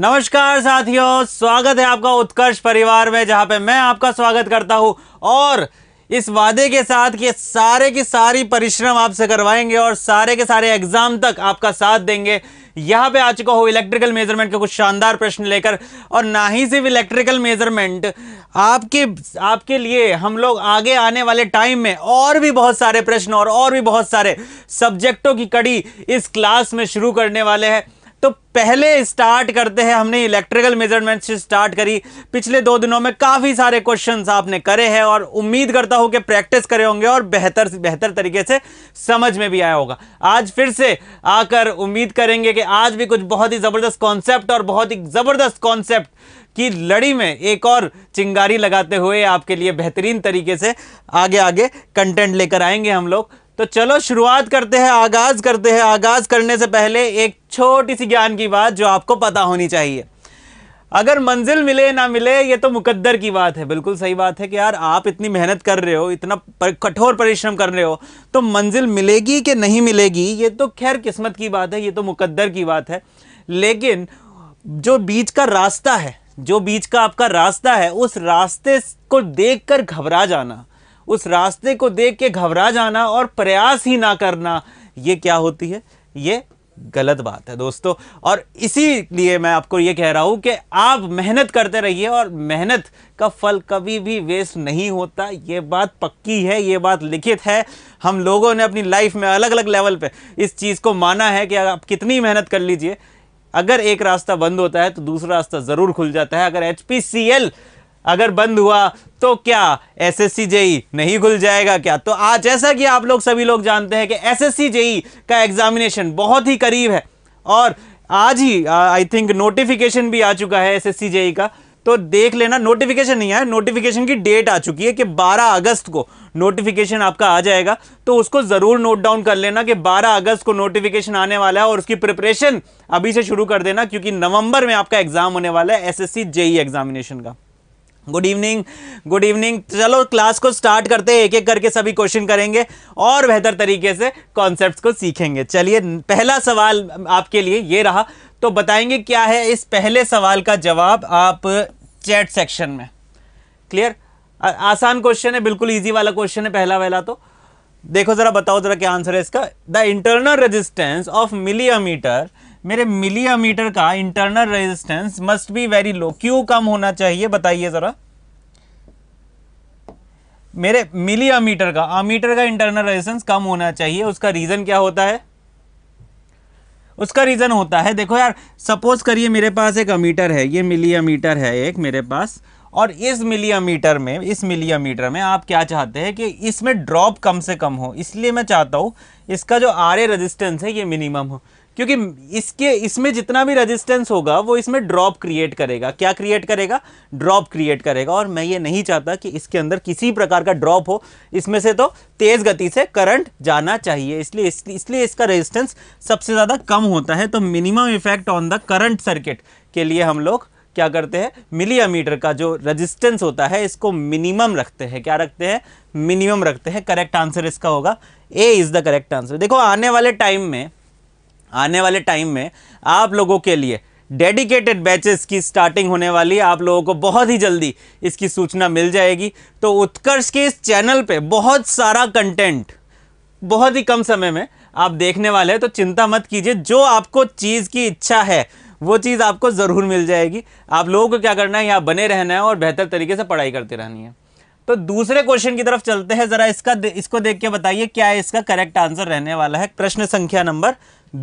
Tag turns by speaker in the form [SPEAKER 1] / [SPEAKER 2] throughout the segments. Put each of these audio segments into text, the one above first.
[SPEAKER 1] नमस्कार साथियों स्वागत है आपका उत्कर्ष परिवार में जहां पे मैं आपका स्वागत करता हूं और इस वादे के साथ कि सारे की सारी परिश्रम आपसे करवाएंगे और सारे के सारे एग्जाम तक आपका साथ देंगे यहाँ पे आ चुका हो इलेक्ट्रिकल मेजरमेंट के कुछ शानदार प्रश्न लेकर और ना ही सिर्फ इलेक्ट्रिकल मेजरमेंट आपके आपके लिए हम लोग आगे आने वाले टाइम में और भी बहुत सारे प्रश्न और और भी बहुत सारे सब्जेक्टों की कड़ी इस क्लास में शुरू करने वाले हैं तो पहले स्टार्ट करते हैं हमने इलेक्ट्रिकल मेजरमेंट से स्टार्ट करी पिछले दो दिनों में काफ़ी सारे क्वेश्चंस आपने करे हैं और उम्मीद करता हूं कि प्रैक्टिस करे होंगे और बेहतर बेहतर तरीके से समझ में भी आया होगा आज फिर से आकर उम्मीद करेंगे कि आज भी कुछ बहुत ही ज़बरदस्त कॉन्सेप्ट और बहुत ही ज़बरदस्त कॉन्सेप्ट की लड़ी में एक और चिंगारी लगाते हुए आपके लिए बेहतरीन तरीके से आगे आगे कंटेंट लेकर आएंगे हम लोग तो चलो शुरुआत करते हैं आगाज़ करते हैं आगाज़ करने से पहले एक छोटी सी ज्ञान की बात जो आपको पता होनी चाहिए अगर मंजिल मिले ना मिले ये तो मुकद्दर की बात है बिल्कुल सही बात है कि यार आप इतनी मेहनत कर रहे हो इतना पर, कठोर परिश्रम कर रहे हो तो मंजिल मिलेगी कि नहीं मिलेगी ये तो खैर किस्मत की बात है ये तो मुकद्दर की बात है लेकिन जो बीच का रास्ता है जो बीच का आपका रास्ता है उस रास्ते को देख घबरा जाना उस रास्ते को देख के घबरा जाना और प्रयास ही ना करना ये क्या होती है ये गलत बात है दोस्तों और इसीलिए मैं आपको ये कह रहा हूँ कि आप मेहनत करते रहिए और मेहनत का फल कभी भी वेस्ट नहीं होता ये बात पक्की है ये बात लिखित है हम लोगों ने अपनी लाइफ में अलग अलग लेवल पे इस चीज़ को माना है कि आप कितनी मेहनत कर लीजिए अगर एक रास्ता बंद होता है तो दूसरा रास्ता ज़रूर खुल जाता है अगर एच अगर बंद हुआ तो क्या एस जेई e नहीं खुल जाएगा क्या तो आज जैसा कि आप लोग सभी लोग जानते हैं कि एस जेई e का एग्जामिनेशन बहुत ही करीब है और आज ही आई थिंक नोटिफिकेशन भी आ चुका है एस एस e का तो देख लेना नोटिफिकेशन नहीं आया नोटिफिकेशन की डेट आ चुकी है कि 12 अगस्त को नोटिफिकेशन आपका आ जाएगा तो उसको ज़रूर नोट डाउन कर लेना कि 12 अगस्त को नोटिफिकेशन आने वाला है और उसकी प्रिपरेशन अभी से शुरू कर देना क्योंकि नवंबर में आपका एग्ज़ाम होने वाला है एसएससी जेई एग्जामिनेशन का गुड इवनिंग गुड इवनिंग चलो क्लास को स्टार्ट करते हैं एक एक करके सभी क्वेश्चन करेंगे और बेहतर तरीके से कॉन्सेप्ट्स को सीखेंगे चलिए पहला सवाल आपके लिए ये रहा तो बताएंगे क्या है इस पहले सवाल का जवाब आप चैट सेक्शन में क्लियर आसान क्वेश्चन है बिल्कुल ईजी वाला क्वेश्चन है पहला वाला तो देखो ज़रा बताओ ज़रा क्या आंसर है इसका the internal resistance of milliammeter मेरे मिलीमीटर का internal resistance must be very low क्यों कम होना चाहिए बताइए ज़रा मेरे मिली का अमीटर का इंटरनल रेजिस्टेंस कम होना चाहिए उसका रीज़न क्या होता है उसका रीज़न होता है देखो यार सपोज करिए मेरे पास एक अमीटर है ये मिली है एक मेरे पास और इस मिली में इस मिलियामीटर में आप क्या चाहते हैं कि इसमें ड्रॉप कम से कम हो इसलिए मैं चाहता हूँ इसका जो आर ए रजिस्टेंस है ये मिनिमम हो क्योंकि इसके इसमें जितना भी रेजिस्टेंस होगा वो इसमें ड्रॉप क्रिएट करेगा क्या क्रिएट करेगा ड्रॉप क्रिएट करेगा और मैं ये नहीं चाहता कि इसके अंदर किसी प्रकार का ड्रॉप हो इसमें से तो तेज़ गति से करंट जाना चाहिए इसलिए इसलिए इसका रेजिस्टेंस सबसे ज़्यादा कम होता है तो minimum effect on the current circuit के लिए हम लोग क्या करते हैं मिलीमीटर का जो रेजिस्टेंस होता है इसको मिनिमम रखते हैं क्या रखते हैं मिनिमम रखते हैं करेक्ट आंसर इसका होगा A is the correct answer देखो आने वाले टाइम में आने वाले टाइम में आप लोगों के लिए डेडिकेटेड बैचेस की स्टार्टिंग होने वाली है आप लोगों को बहुत ही जल्दी इसकी सूचना मिल जाएगी तो उत्कर्ष के इस चैनल पे बहुत सारा कंटेंट बहुत ही कम समय में आप देखने वाले हैं तो चिंता मत कीजिए जो आपको चीज़ की इच्छा है वो चीज़ आपको ज़रूर मिल जाएगी आप लोगों को क्या करना है यहाँ बने रहना है और बेहतर तरीके से पढ़ाई करते रहनी है तो दूसरे क्वेश्चन की तरफ चलते हैं जरा इसका इसको देख के बताइए क्या इसका करेक्ट आंसर रहने वाला है प्रश्न संख्या नंबर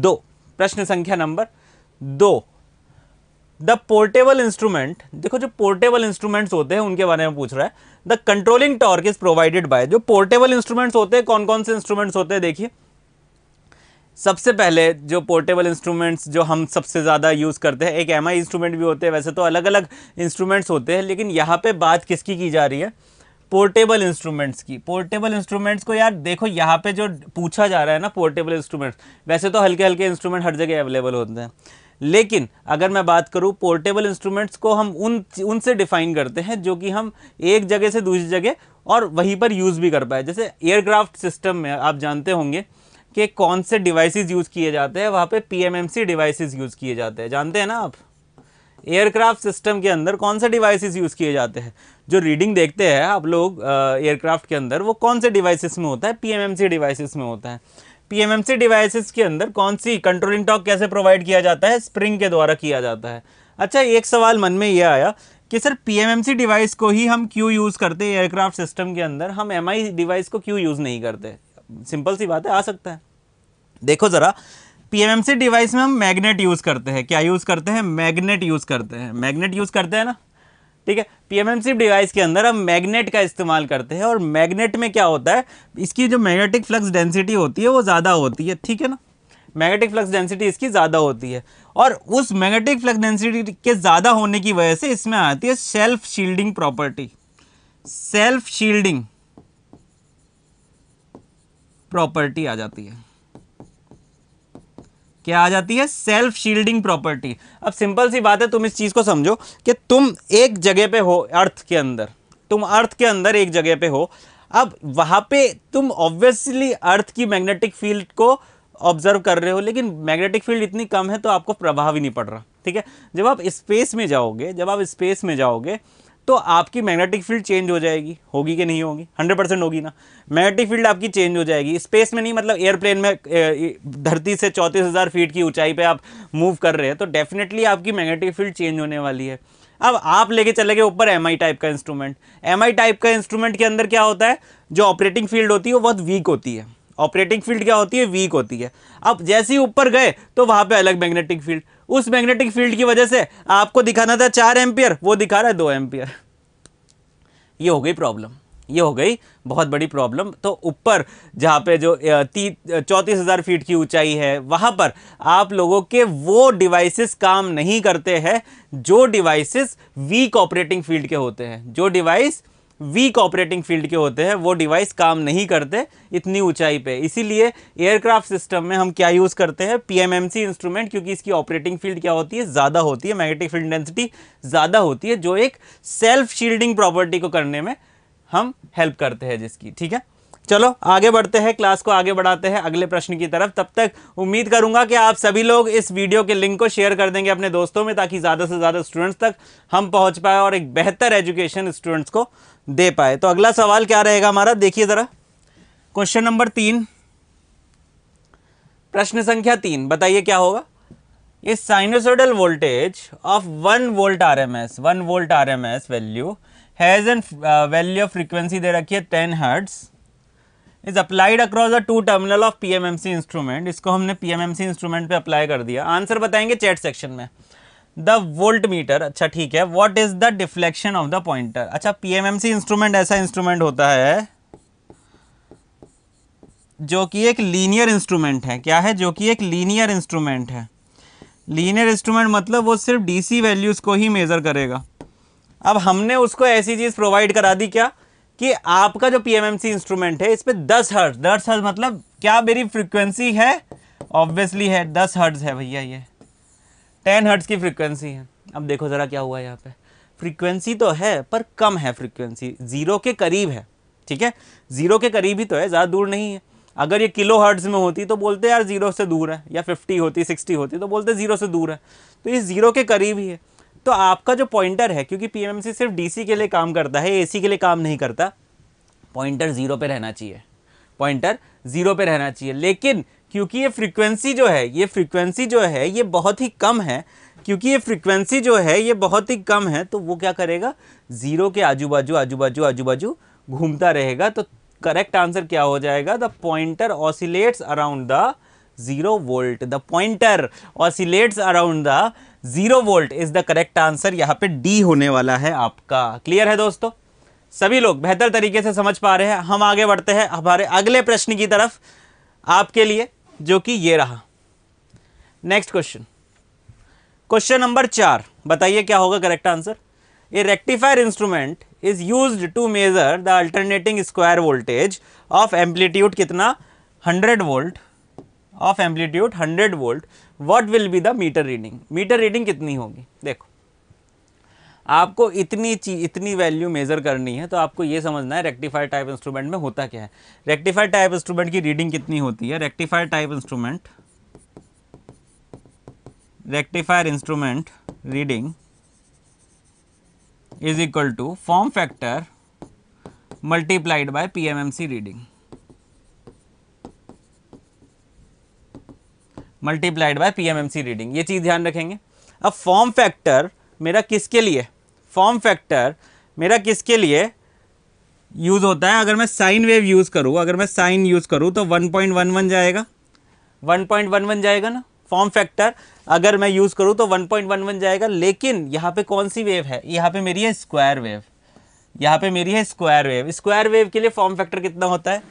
[SPEAKER 1] दो प्रश्न संख्या नंबर दो द पोर्टेबल इंस्ट्रूमेंट देखो जो पोर्टेबल इंस्ट्रूमेंट्स होते हैं उनके बारे में पूछ रहा है the controlling torque is provided by जो पोर्टेबल इंस्ट्रूमेंट्स होते हैं कौन कौन से इंस्ट्रूमेंट्स होते हैं देखिए सबसे पहले जो पोर्टेबल इंस्ट्रूमेंट्स जो हम सबसे ज़्यादा यूज़ करते हैं एक एम इंस्ट्रूमेंट भी होते हैं वैसे तो अलग अलग इंस्ट्रूमेंट्स होते हैं लेकिन यहाँ पे बात किसकी की जा रही है पोर्टेबल इंस्ट्रूमेंट्स की पोर्टेबल इंस्ट्रूमेंट्स को यार देखो यहाँ पे जो पूछा जा रहा है ना पोर्टेबल इंस्ट्रूमेंट्स वैसे तो हल्के हल्के इंस्ट्रूमेंट हर जगह अवेलेबल होते हैं लेकिन अगर मैं बात करूँ पोर्टेबल इंस्ट्रूमेंट्स को हम उन उनसे डिफाइन करते हैं जो कि हम एक जगह से दूसरी जगह और वहीं पर यूज़ भी कर पाए जैसे एयरक्राफ्ट सिस्टम में आप जानते होंगे कि कौन से डिवाइसेस यूज़ किए जाते हैं वहाँ पे पीएमएमसी डिवाइसेस यूज़ किए जाते हैं जानते हैं ना आप एयरक्राफ्ट सिस्टम के अंदर कौन से डिवाइसेस यूज़ किए जाते हैं जो रीडिंग देखते हैं आप लोग एयरक्राफ्ट के अंदर वो कौन से डिवाइसेस में होता है पीएमएमसी डिवाइसेस में होता है पीएमएमसी डिवाइसेस के अंदर कौन सी कंट्रोलिंग टॉक कैसे प्रोवाइड किया जाता है स्प्रिंग के द्वारा किया जाता है अच्छा एक सवाल मन में यह आया कि सर पी डिवाइस को ही हम क्यों यूज़ करते हैं एयरक्राफ्ट सिस्टम के अंदर हम एम डिवाइस को क्यों यूज़ नहीं करते सिंपल सी बात है आ सकता है देखो ज़रा पीएमएमसी डिवाइस में हम मैग्नेट यूज़ करते हैं क्या यूज़ करते हैं मैग्नेट यूज़ करते हैं मैग्नेट यूज़ करते हैं ना ठीक है पीएमएमसी डिवाइस के अंदर हम मैग्नेट का इस्तेमाल करते हैं और मैग्नेट में क्या होता है इसकी जो मैग्नेटिक फ्लक्स डेंसिटी होती है वो ज़्यादा होती है ठीक है ना मैग्नेटिक फ्लक्स डेंसिटी इसकी ज़्यादा होती है और उस मैग्नेटिक फ्लक्स डेंसिटी के ज़्यादा होने की वजह से इसमें आती है self shielding property self shielding property आ जाती है क्या आ जाती है सेल्फ शील्डिंग प्रॉपर्टी अब सिंपल सी बात है तुम इस चीज़ को समझो कि तुम एक जगह पे हो अर्थ के अंदर तुम अर्थ के अंदर एक जगह पे हो अब वहाँ पे तुम ऑब्वियसली अर्थ की मैग्नेटिक फील्ड को ऑब्जर्व कर रहे हो लेकिन मैग्नेटिक फील्ड इतनी कम है तो आपको प्रभाव ही नहीं पड़ रहा ठीक है जब आप स्पेस में जाओगे जब आप स्पेस में जाओगे तो आपकी मैग्नेटिक फील्ड चेंज हो जाएगी होगी कि नहीं होगी 100 परसेंट होगी ना मैग्नेटिक फील्ड आपकी चेंज हो जाएगी स्पेस में नहीं मतलब एयरप्लेन में धरती से चौंतीस हज़ार फीट की ऊंचाई पे आप मूव कर रहे हैं तो डेफिनेटली आपकी मैग्नेटिक फील्ड चेंज होने वाली है अब आप लेके चले गए ऊपर एम टाइप का इंस्ट्रूमेंट एम टाइप का इंस्ट्रूमेंट के अंदर क्या होता है जो ऑपरेटिंग फील्ड होती है वो बहुत वीक होती है ऑपरेटिंग फील्ड क्या होती है वीक होती है अब जैसे ही ऊपर गए तो वहां पे अलग मैग्नेटिक फील्ड उस मैग्नेटिक फील्ड की वजह से आपको दिखाना था चार एम्पियर वो दिखा रहा है दो एम्पियर ये हो गई प्रॉब्लम ये हो गई बहुत बड़ी प्रॉब्लम तो ऊपर जहाँ पे जो ती चौंतीस हज़ार फीट की ऊंचाई है वहाँ पर आप लोगों के वो डिवाइसेस काम नहीं करते हैं जो डिवाइसेस वीक ऑपरेटिंग फील्ड के होते हैं जो डिवाइस वीक ऑपरेटिंग फील्ड के होते हैं वो डिवाइस काम नहीं करते इतनी ऊंचाई पे इसीलिए एयरक्राफ्ट सिस्टम में हम क्या यूज़ करते हैं पीएमएमसी इंस्ट्रूमेंट क्योंकि इसकी ऑपरेटिंग फील्ड क्या होती है ज़्यादा होती है मैग्नेटिक फील्ड डेंसिटी ज़्यादा होती है जो एक सेल्फ शील्डिंग प्रॉपर्टी को करने में हम हेल्प करते हैं जिसकी ठीक है चलो आगे बढ़ते हैं क्लास को आगे बढ़ाते हैं अगले प्रश्न की तरफ तब तक उम्मीद करूंगा कि आप सभी लोग इस वीडियो के लिंक को शेयर कर देंगे अपने दोस्तों में ताकि ज़्यादा से ज़्यादा स्टूडेंट्स तक हम पहुंच पाए और एक बेहतर एजुकेशन स्टूडेंट्स को दे पाए तो अगला सवाल क्या रहेगा हमारा देखिए ज़रा क्वेश्चन नंबर तीन प्रश्न संख्या तीन बताइए क्या होगा ये sinusoidal voltage of one volt R M S one volt R M S value has an value of frequency दे रखी है ten hertz is applied across the two terminal of PMMC instrument इसको हमने पीएमएमसी इंस्ट्रूमेंट पे apply कर दिया answer बताएंगे chat section में द वोल्ट मीटर अच्छा ठीक है what is the deflection of the pointer अच्छा पीएमएमसी इंस्ट्रूमेंट ऐसा इंस्ट्रूमेंट होता है जो कि एक लीनियर इंस्ट्रूमेंट है क्या है जो कि एक लीनियर इंस्ट्रूमेंट है लीनियर इंस्ट्रूमेंट मतलब वो सिर्फ डीसी वैल्यूज़ को ही मेज़र करेगा अब हमने उसको ऐसी चीज़ प्रोवाइड करा दी क्या कि आपका जो पीएमएमसी इंस्ट्रूमेंट है इस पर दस हर्ट्ज दस हर्ज मतलब क्या मेरी फ्रिक्वेंसी है ऑब्वियसली है दस हर्ट्ज है भैया ये टेन हर्ट्स की फ्रिक्वेंसी है अब देखो ज़रा क्या हुआ यहाँ पे फ्रीक्वेंसी तो है पर कम है फ्रीक्वेंसी ज़ीरो के करीब है ठीक है ज़ीरो के करीब ही तो है ज़्यादा दूर नहीं है अगर ये किलो हर्ट्स में होती तो बोलते यार ज़ीरो से दूर है या फिफ्टी होती सिक्सटी होती तो बोलते ज़ीरो से दूर है तो ये ज़ीरो के करीब ही है तो आपका जो पॉइंटर है क्योंकि पी सिर्फ डी के लिए काम करता है ए के लिए काम नहीं करता पॉइंटर ज़ीरो पर रहना चाहिए पॉइंटर ज़ीरो पर रहना चाहिए लेकिन क्योंकि ये फ्रीक्वेंसी जो है ये फ्रीक्वेंसी जो है ये बहुत ही कम है क्योंकि ये फ्रीक्वेंसी जो है ये बहुत ही कम है तो वो क्या करेगा ज़ीरो के आजू बाजू आजू बाजू आजू बाजू घूमता रहेगा तो करेक्ट आंसर क्या हो जाएगा the pointer oscillates around the zero volt the pointer oscillates around the zero volt is the correct answer यहाँ पे डी होने वाला है आपका क्लियर है दोस्तों सभी लोग बेहतर तरीके से समझ पा रहे हैं हम आगे बढ़ते हैं हमारे अगले प्रश्न की तरफ आपके लिए जो कि ये रहा नेक्स्ट क्वेश्चन क्वेश्चन नंबर चार बताइए क्या होगा correct answer A rectifier instrument is use to measure the alternating square voltage of amplitude कितना 100 volt of amplitude 100 volt what will be the meter reading meter reading कितनी होगी देखो आपको इतनी चीज इतनी वैल्यू मेज़र करनी है तो आपको ये समझना है रेक्टिफायर टाइप इंस्ट्रूमेंट में होता क्या है रेक्टिफायर टाइप इंस्ट्रूमेंट की रीडिंग कितनी होती है rectifier type instrument rectifier instrument reading is equal to form factor multiplied by PMMC reading multiplied by PMMC reading ये चीज़ ध्यान रखेंगे अब फॉर्म फैक्टर मेरा किसके लिए फॉर्म फैक्टर मेरा किसके लिए यूज़ होता है अगर मैं साइन वेव यूज़ करूँ अगर मैं साइन यूज़ करूँ तो 1.11 जाएगा 1.11 जाएगा ना फॉर्म फैक्टर अगर मैं यूज़ करूँ तो 1.11 जाएगा लेकिन यहाँ पे कौन सी वेव है यहाँ पे मेरी है स्क्वायर वेव यहाँ पे मेरी है स्क्वायर वेव स्क्वायर वेव के लिए फॉर्म फैक्टर कितना होता है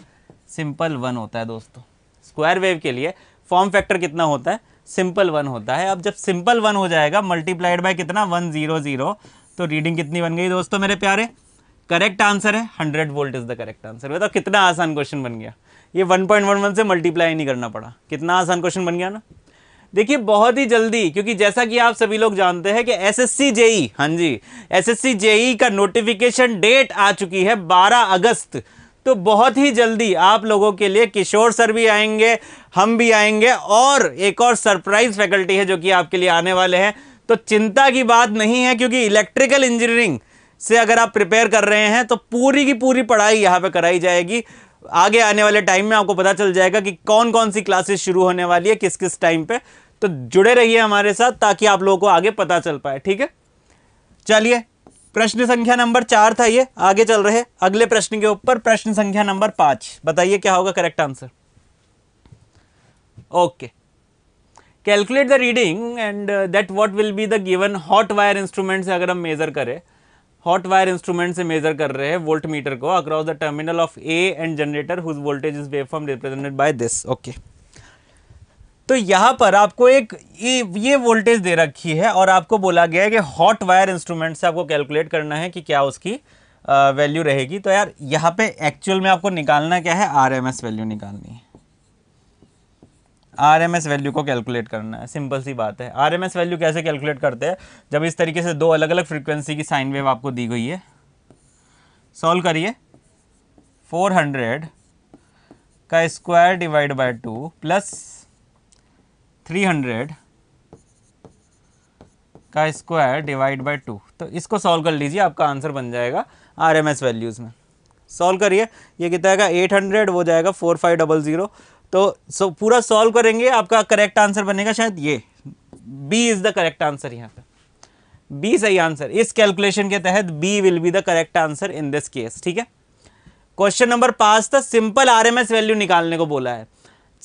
[SPEAKER 1] सिंपल वन होता है दोस्तों स्क्वायर वेव के लिए फॉर्म फैक्टर कितना होता है सिंपल वन होता है अब जब सिंपल वन हो जाएगा मल्टीप्लाइड बाय कितना वन जीरो जीरो तो रीडिंग कितनी बन गई दोस्तों मेरे प्यारे करेक्ट आंसर है hundred volt is the correct answer बताओ कितना आसान क्वेश्चन बन गया ये वन पॉइंट वन वन से मल्टीप्लाई नहीं करना पड़ा कितना आसान क्वेश्चन बन गया ना देखिए बहुत ही जल्दी क्योंकि जैसा कि आप सभी लोग जानते हैं कि एस एस जेई हाँ जी एस एस जेई का नोटिफिकेशन डेट आ चुकी है बारह अगस्त तो बहुत ही जल्दी आप लोगों के लिए किशोर सर भी आएंगे हम भी आएंगे और एक और सरप्राइज फैकल्टी है जो कि आपके लिए आने वाले हैं तो चिंता की बात नहीं है क्योंकि इलेक्ट्रिकल इंजीनियरिंग से अगर आप प्रिपेयर कर रहे हैं तो पूरी की पूरी पढ़ाई यहाँ पे कराई जाएगी आगे आने वाले टाइम में आपको पता चल जाएगा कि कौन कौन सी क्लासेस शुरू होने वाली है किस किस टाइम पे तो जुड़े रहिए हमारे साथ ताकि आप लोगों को आगे पता चल पाए ठीक है चलिए प्रश्न संख्या नंबर चार था ये आगे चल रहे अगले प्रश्न के ऊपर प्रश्न संख्या नंबर पांच बताइए क्या होगा correct answer okay calculate the reading and that what will be the given hot wire instrument से अगर हम मेज़र करें हॉट वायर इंस्ट्रूमेंट से मेजर कर रहे हैं वोल्ट मीटर को across the terminal of a and generator whose voltage is waveform represented by this okay तो यहाँ पर आपको एक ये वोल्टेज दे रखी है और आपको बोला गया है कि हॉट वायर इंस्ट्रूमेंट से आपको कैलकुलेट करना है कि क्या उसकी वैल्यू रहेगी तो यार यहाँ पे एक्चुअल में आपको निकालना क्या है आरएमएस वैल्यू निकालनी है आरएमएस वैल्यू को कैलकुलेट करना है सिंपल सी बात है आरएमएस वैल्यू कैसे कैलकुलेट करते हैं जब इस तरीके से दो अलग अलग फ्रिक्वेंसी की साइन वेव आपको दी गई है सॉल्व करिए हंड्रेड का square divide by two plus 300 का स्क्वायर डिवाइड बाय टू तो इसको सॉल्व कर लीजिए आपका आंसर बन जाएगा आर एम एस वैल्यूज़ में सॉल्व करिए ये कितना आएगा 800 वो जाएगा फोर फाइव डबल ज़ीरो तो सो पूरा सॉल्व करेंगे आपका करेक्ट आंसर बनेगा शायद ये B is the correct answer यहाँ पे बी सही आंसर इस कैलकुलेशन के तहत B will be the correct answer in this case ठीक है क्वेश्चन नंबर पांच था सिंपल आरएमएस वैल्यू निकालने को बोला है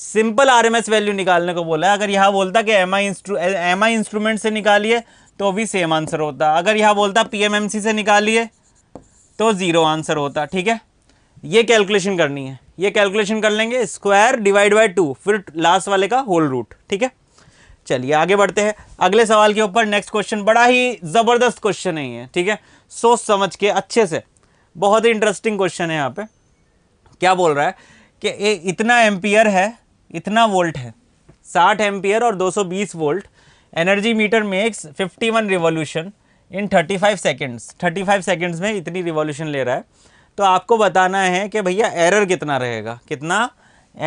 [SPEAKER 1] सिंपल आरएमएस वैल्यू निकालने को बोला है अगर यहाँ बोलता कि M I instru M I instrument से निकालिए तो भी सेम आंसर होता अगर यहाँ बोलता पीएमएमसी से निकालिए तो ज़ीरो आंसर होता ठीक है ये कैलकुलेशन करनी है ये कैलकुलेशन कर लेंगे स्क्वायर डिवाइड बाय टू फिर लास्ट वाले का होल रूट ठीक है चलिए आगे बढ़ते हैं अगले सवाल के ऊपर नेक्स्ट क्वेश्चन बड़ा ही ज़बरदस्त क्वेश्चन है ये ठीक है सोच समझ के अच्छे से बहुत ही इंटरेस्टिंग क्वेश्चन है यहाँ पे क्या बोल रहा है कि ए, इतना एम्पियर है इतना वोल्ट है 60 एम्पियर और 220 volt energy meter makes 51 revolution in 35 seconds thirty five में इतनी रिवॉल्यूशन ले रहा है तो आपको बताना है कि भैया एरर कितना रहेगा कितना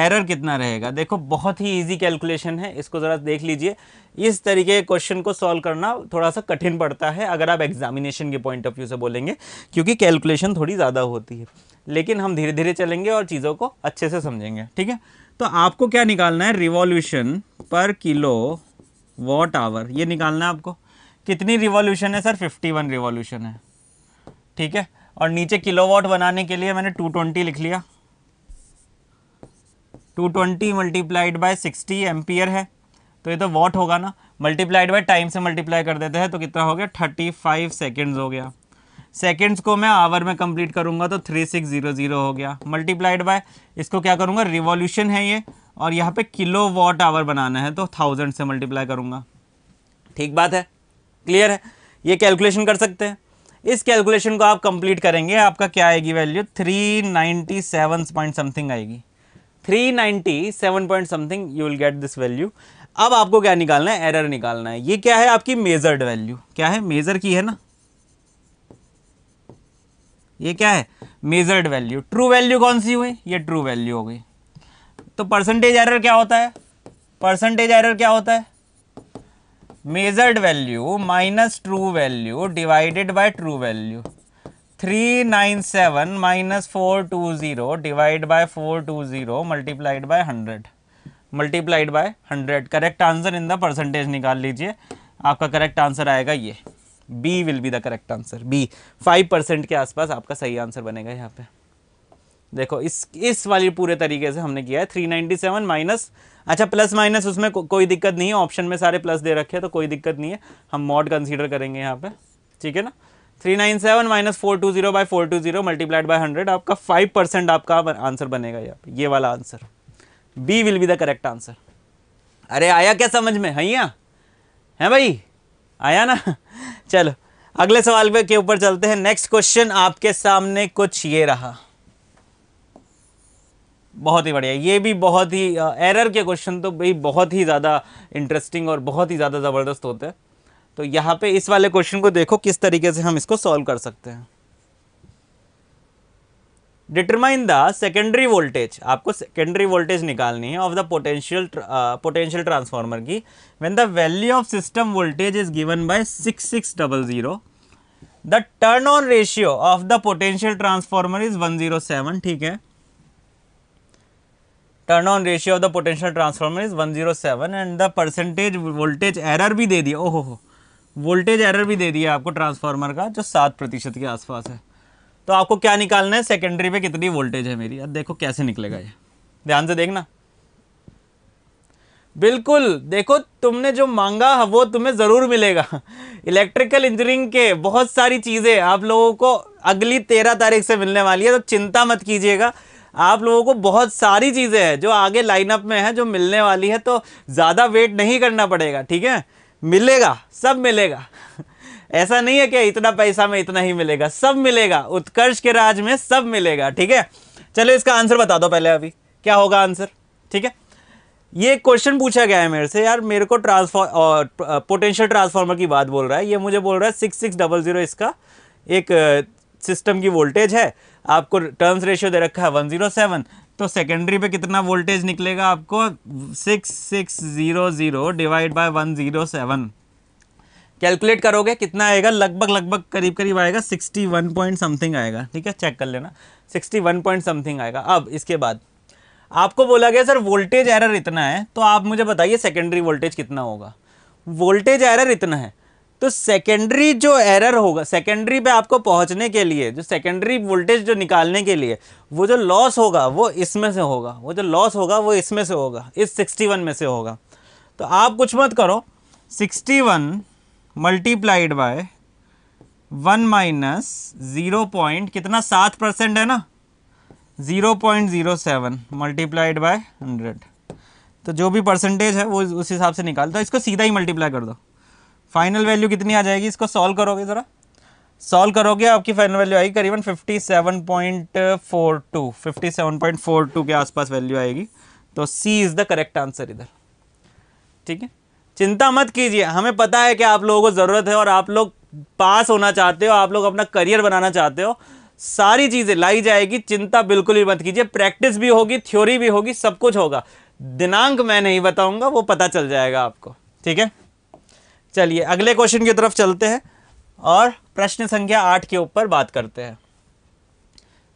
[SPEAKER 1] एरर कितना रहेगा देखो बहुत ही इजी कैलकुलेशन है इसको ज़रा देख लीजिए इस तरीके के क्वेश्चन को सॉल्व करना थोड़ा सा कठिन पड़ता है अगर आप एग्जामिनेशन के पॉइंट ऑफ व्यू से बोलेंगे क्योंकि कैलकुलेशन थोड़ी ज़्यादा होती है लेकिन हम धीरे धीरे चलेंगे और चीज़ों को अच्छे से समझेंगे ठीक है तो आपको क्या निकालना है revolution per kilo watt hour ये निकालना है आपको कितनी रिवॉल्यूशन है सर 51 रिवॉल्यूशन है ठीक है और नीचे किलो वॉट बनाने के लिए मैंने 220 लिख लिया 220 twenty multiplied by sixty ampere है तो ये तो वॉट होगा ना मल्टीप्लाइड बाय टाइम से मल्टीप्लाई कर देते हैं तो कितना हो गया 35 फाइव हो गया सेकेंड्स को मैं आवर में कंप्लीट करूंगा तो थ्री सिक्स जीरो जीरो हो गया मल्टीप्लाइड बाय इसको क्या करूंगा रिवॉल्यूशन है ये और यहाँ पे किलो वॉट आवर बनाना है तो थाउजेंड से मल्टीप्लाई करूंगा ठीक बात है क्लियर है ये कैलकुलेशन कर सकते हैं इस कैलकुलेशन को आप कंप्लीट करेंगे आपका क्या आएगी value three ninety seven point something आएगी three ninety seven point something you will get this value अब आपको क्या निकालना है एरर निकालना है ये क्या है आपकी मेजर्ड वैल्यू क्या है मेजर की है ना ये क्या है मेजर्ड वैल्यू ट्रू वैल्यू कौन सी हुई ये ट्रू वैल्यू हो गई तो परसेंटेज एरर क्या होता है परसेंटेज एरर क्या होता है measured value minus true value divided by true value three nine seven minus four two zero divide by four two zero multiplied by hundred multiplied by hundred correct answer in the percentage निकाल लीजिए आपका correct answer आएगा ये B will be the correct answer B five percent के आसपास आपका सही answer बनेगा यहाँ पे देखो इस इस वाली पूरे तरीके से हमने किया है थ्री नाइन्टी सेवन माइनस अच्छा प्लस माइनस उसमें को, कोई दिक्कत नहीं है ऑप्शन में सारे प्लस दे रखे हैं तो कोई दिक्कत नहीं है हम मॉड कंसीडर करेंगे यहाँ पे ठीक है ना three nine seven minus four two zero by four two zero multiplied by hundred आपका फाइव परसेंट आपका आंसर बनेगा यहाँ पे ये वाला answer B will be the correct answer अरे आया क्या समझ में है है भाई आया ना चलो अगले सवाल पे के ऊपर चलते हैं नेक्स्ट क्वेश्चन आपके सामने कुछ ये रहा बहुत ही बढ़िया ये भी बहुत ही एरर के क्वेश्चन तो भाई बहुत ही ज़्यादा इंटरेस्टिंग और बहुत ही ज़्यादा ज़बरदस्त होते हैं तो यहाँ पे इस वाले क्वेश्चन को देखो किस तरीके से हम इसको सॉल्व कर सकते हैं डिटरमाइन द सेकेंडरी वोल्टेज आपको सेकेंडरी वोल्टेज निकालनी है of the potential potential transformer की when the value of system voltage is given by six six double zero the turn on ratio of the potential transformer is one zero seven ठीक है turn on ratio of the potential transformer is one zero seven and the percentage voltage error भी दे दिया ओहो voltage error भी दे दिया आपको ट्रांसफार्मर का जो सात प्रतिशत के आसपास है तो आपको क्या निकालना है सेकेंडरी पे कितनी वोल्टेज है मेरी अब देखो कैसे निकलेगा ये ध्यान से देखना बिल्कुल देखो तुमने जो मांगा वो तुम्हें ज़रूर मिलेगा इलेक्ट्रिकल इंजीनियरिंग के बहुत सारी चीज़ें आप लोगों को अगली तेरह तारीख से मिलने वाली है तो चिंता मत कीजिएगा आप लोगों को बहुत सारी चीज़ें हैं जो आगे लाइनअप में है जो मिलने वाली है तो ज़्यादा वेट नहीं करना पड़ेगा ठीक है मिलेगा सब मिलेगा ऐसा नहीं है कि इतना पैसा में इतना ही मिलेगा सब मिलेगा उत्कर्ष के राज में सब मिलेगा ठीक है चलो इसका आंसर बता दो पहले अभी क्या होगा आंसर ठीक है ये क्वेश्चन पूछा गया है मेरे से यार मेरे को ट्रांसफॉर्म पोटेंशियल ट्रांसफार्मर की बात बोल रहा है ये मुझे बोल रहा है सिक्स सिक्स डबल ज़ीरो इसका एक सिस्टम की वोल्टेज है आपको टर्न्स रेशियो दे रखा है वन जीरो सेवन तो सेकेंडरी पे कितना वोल्टेज निकलेगा आपको six six zero zero divide by one zero seven calculate करोगे कितना आएगा लगभग लगभग करीब करीब आएगा सिक्सटी वन पॉइंट समथिंग आएगा ठीक है चेक कर लेना सिक्सटी वन पॉइंट समथिंग आएगा अब इसके बाद आपको बोला गया सर वोल्टेज एरर इतना है तो आप मुझे बताइए सेकेंडरी वोल्टेज कितना होगा वोल्टेज एरर इतना है तो सेकेंडरी जो एरर होगा सेकेंडरी पे आपको पहुंचने के लिए जो सेकेंडरी वोल्टेज जो निकालने के लिए वो जो लॉस होगा वो इसमें से होगा वो जो लॉस होगा वो इसमें से होगा इस 61 में से होगा तो आप कुछ मत करो 61 multiplied by one minus zero point कितना सात परसेंट है ना zero point zero seven multiplied by hundred तो जो भी परसेंटेज है वो उस हिसाब से निकाल दो इसको सीधा ही मल्टीप्लाई कर दो फाइनल वैल्यू कितनी आ जाएगी इसको सॉल्व करोगे ज़रा सॉल्व करोगे आपकी फाइनल वैल्यू आएगी करीबन 57.42 57.42 के आसपास वैल्यू आएगी तो C is the correct answer इधर ठीक है चिंता मत कीजिए हमें पता है कि आप लोगों को ज़रूरत है और आप लोग पास होना चाहते हो आप लोग अपना करियर बनाना चाहते हो सारी चीज़ें लाई जाएगी चिंता बिल्कुल भी मत कीजिए प्रैक्टिस भी होगी थ्योरी भी होगी सब कुछ होगा दिनांक मैं नहीं बताऊंगा वो पता चल जाएगा आपको ठीक है चलिए अगले क्वेश्चन की तरफ चलते हैं और प्रश्न संख्या आठ के ऊपर बात करते हैं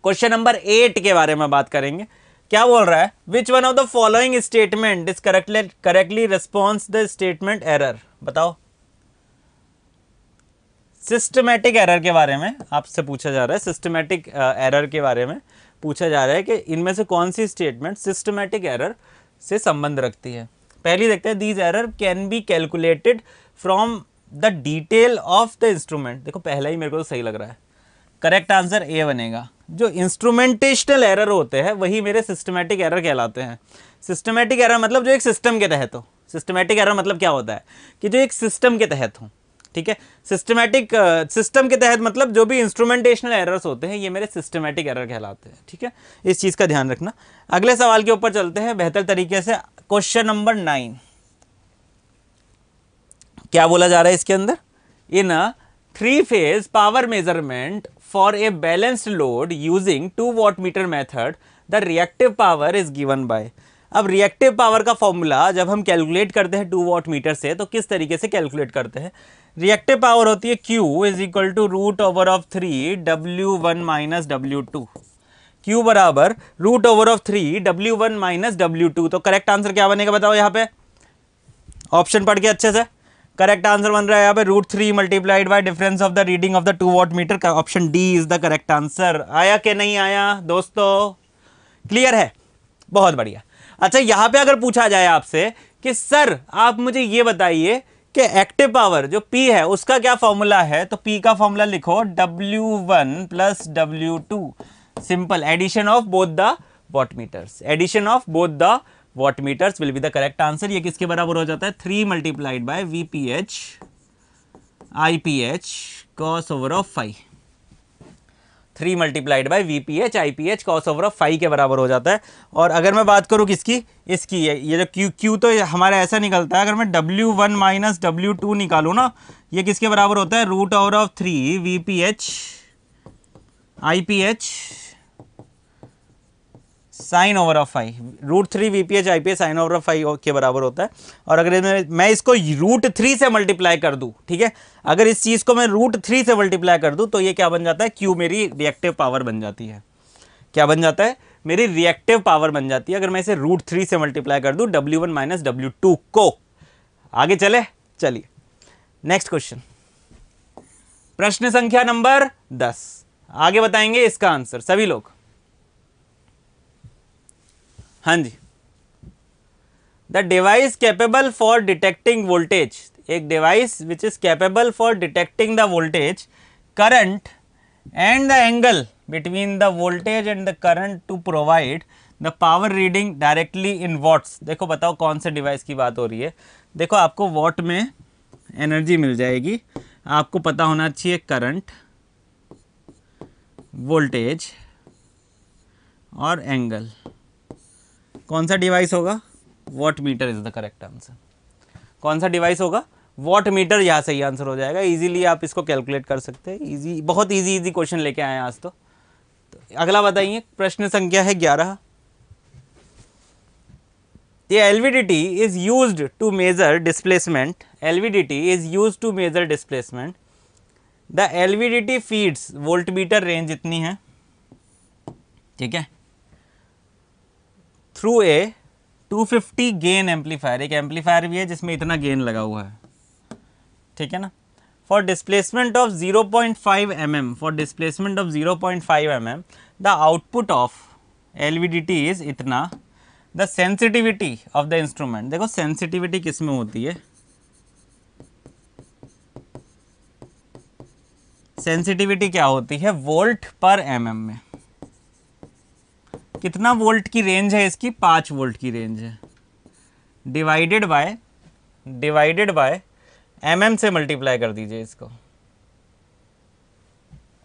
[SPEAKER 1] क्वेश्चन नंबर एट के बारे में बात करेंगे क्या बोल रहा है which one of the following statement is correctly correctly response the statement error बताओ सिस्टमेटिक एरर के बारे में आपसे पूछा जा रहा है सिस्टमेटिक एरर uh, के बारे में पूछा जा रहा है कि इनमें से कौन सी स्टेटमेंट सिस्टमेटिक एरर से संबंध रखती है पहली देखते हैं these error can be calculated from the detail of the instrument देखो पहला ही मेरे को तो सही लग रहा है करेक्ट आंसर ए बनेगा जो इंस्ट्रूमेंटेशनल एरर होते हैं वही मेरे सिस्टमेटिक एरर कहलाते हैं सिस्टमेटिक एरर मतलब जो एक सिस्टम के तहत हो सिस्टमेटिक एरर मतलब क्या होता है कि जो एक सिस्टम के तहत हो ठीक है सिस्टमेटिक सिस्टम के तहत मतलब जो भी इंस्ट्रूमेंटेशनल एरर्स होते हैं ये मेरे सिस्टमेटिक एरर कहलाते हैं ठीक है इस चीज़ का ध्यान रखना अगले सवाल के ऊपर चलते हैं बेहतर तरीके से क्वेश्चन नंबर नाइन क्या बोला जा रहा है इसके अंदर in three phase power measurement for a balanced load using two watt meter method the reactive power is given by अब रिएक्टिव पावर का फॉर्मूला जब हम कैलकुलेट करते हैं टू वॉट मीटर से तो किस तरीके से कैलकुलेट करते हैं रिएक्टिव पावर होती है Q is equal to root over of three W one minus W two Q बराबर root over of three W one minus W two तो करेक्ट आंसर क्या बनेगा बताओ यहाँ पे ऑप्शन पढ़ के अच्छे से करेक्ट आंसर बन रहा है यहाँ पे root three multiplied by difference of the reading of the two wattmeter का option D is the correct answer आया कि नहीं आया दोस्तों क्लियर है बहुत बढ़िया अच्छा यहाँ पे अगर पूछा जाए आपसे कि सर आप मुझे ये बताइए कि एक्टिव पावर जो P है उसका क्या फॉर्मूला है तो P का फॉर्मूला लिखो W1 one plus W two simple addition of both the wattmeters addition of both the wattmeters will be the correct answer ये किसके बराबर हो जाता है three multiplied by V P H I P H cos over of five three multiplied by V P H I P H cos over of five के बराबर हो जाता है और अगर मैं बात करूँ किसकी इसकी है ये जो क्यू क्यू तो हमारा ऐसा निकलता है अगर मैं W one minus W two निकालू ना ये किसके बराबर होता है root over of three V P H I P H sine over of I root three V P H I P S sine over of I के बराबर होता है और अगर मैं मैं इसको रूट थ्री से मल्टीप्लाई कर दूं ठीक है अगर इस चीज़ को मैं रूट थ्री से मल्टीप्लाई कर दूं तो ये क्या बन जाता है क्यू मेरी रिएक्टिव पावर बन जाती है क्या बन जाता है मेरी रिएक्टिव पावर बन जाती है अगर मैं इसे रूट थ्री से मल्टीप्लाई कर दूँ W one minus W two को आगे चले चलिए नेक्स्ट क्वेश्चन प्रश्न संख्या नंबर दस आगे बताएंगे इसका आंसर सभी लोग हाँ जी the device capable for detecting voltage एक device which is capable for detecting the voltage current and the angle between the voltage and the current to provide the power reading directly in watts देखो बताओ कौन से device की बात हो रही है देखो आपको वॉट में एनर्जी मिल जाएगी आपको पता होना चाहिए करंट वोल्टेज और एंगल कौन सा डिवाइस होगा wattmeter is the correct answer कौन सा डिवाइस होगा वॉट मीटर यहाँ सही आंसर हो जाएगा इजीली आप इसको कैलकुलेट कर सकते हैं इजी बहुत इजी इजी क्वेश्चन लेके आए आज तो, तो अगला बताइए प्रश्न संख्या है ग्यारह ये L V D T is use to measure displacement L V D T is use to measure displacement the L V D T feeds voltmeter range इतनी है ठीक है थ्रू ए 250 गेन एम्पलीफायर एक amplifier भी है जिसमें इतना gain लगा हुआ है ठीक है ना for displacement of zero point five M M for displacement of zero point five M M the output of L D T is इतना the sensitivity of the instrument देखो सेंसिटिविटी किस में होती है सेंसिटिविटी क्या होती है वोल्ट पर एम mm में कितना वोल्ट की रेंज है इसकी पाँच वोल्ट की रेंज है divided by divided by M से मल्टीप्लाई कर दीजिए इसको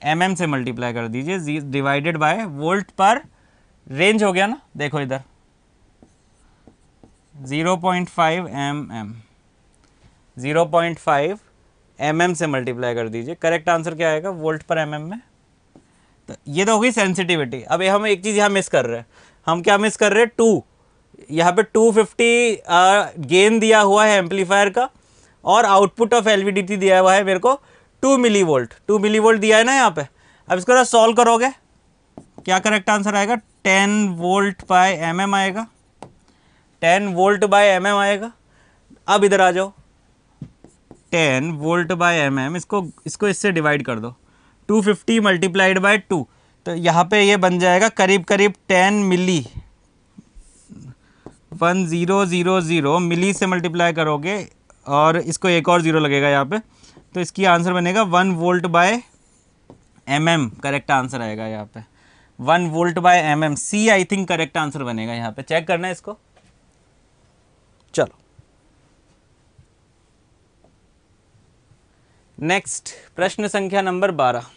[SPEAKER 1] एम mm एम से मल्टीप्लाई कर दीजिए डिवाइडेड बाय वोल्ट पर रेंज हो गया ना देखो इधर 0.5 पॉइंट फाइव 0.5 एम से मल्टीप्लाई कर दीजिए करेक्ट आंसर क्या आएगा वोल्ट पर एम mm में ये तो होगी सेंसिटिविटी अब हम एक चीज़ यहाँ मिस कर रहे हैं हम क्या मिस कर रहे हैं टू यहाँ पे 250 गेन दिया हुआ है एम्पलीफायर का और आउटपुट ऑफ एल दिया हुआ है मेरे को 2 millivolt two millivolt दिया है ना यहाँ पे अब इसको जरा सॉल्व करोगे क्या करेक्ट आंसर आएगा 10 वोल्ट बाय एम आएगा 10 वोल्ट बाय एम आएगा अब इधर आ जाओ 10 वोल्ट बाय एम इसको इसको इससे डिवाइड कर दो two fifty multiplied by two तो यहाँ पे ये बन जाएगा करीब करीब ten milli one zero zero zero milli से मल्टीप्लाई करोगे और इसको एक और ज़ीरो लगेगा यहाँ पे तो इसकी आंसर बनेगा one volt by M M correct answer आएगा यहाँ पे one volt by M M C I think correct answer बनेगा यहाँ पे चेक करना है इसको चलो नेक्स्ट प्रश्न संख्या नंबर बारह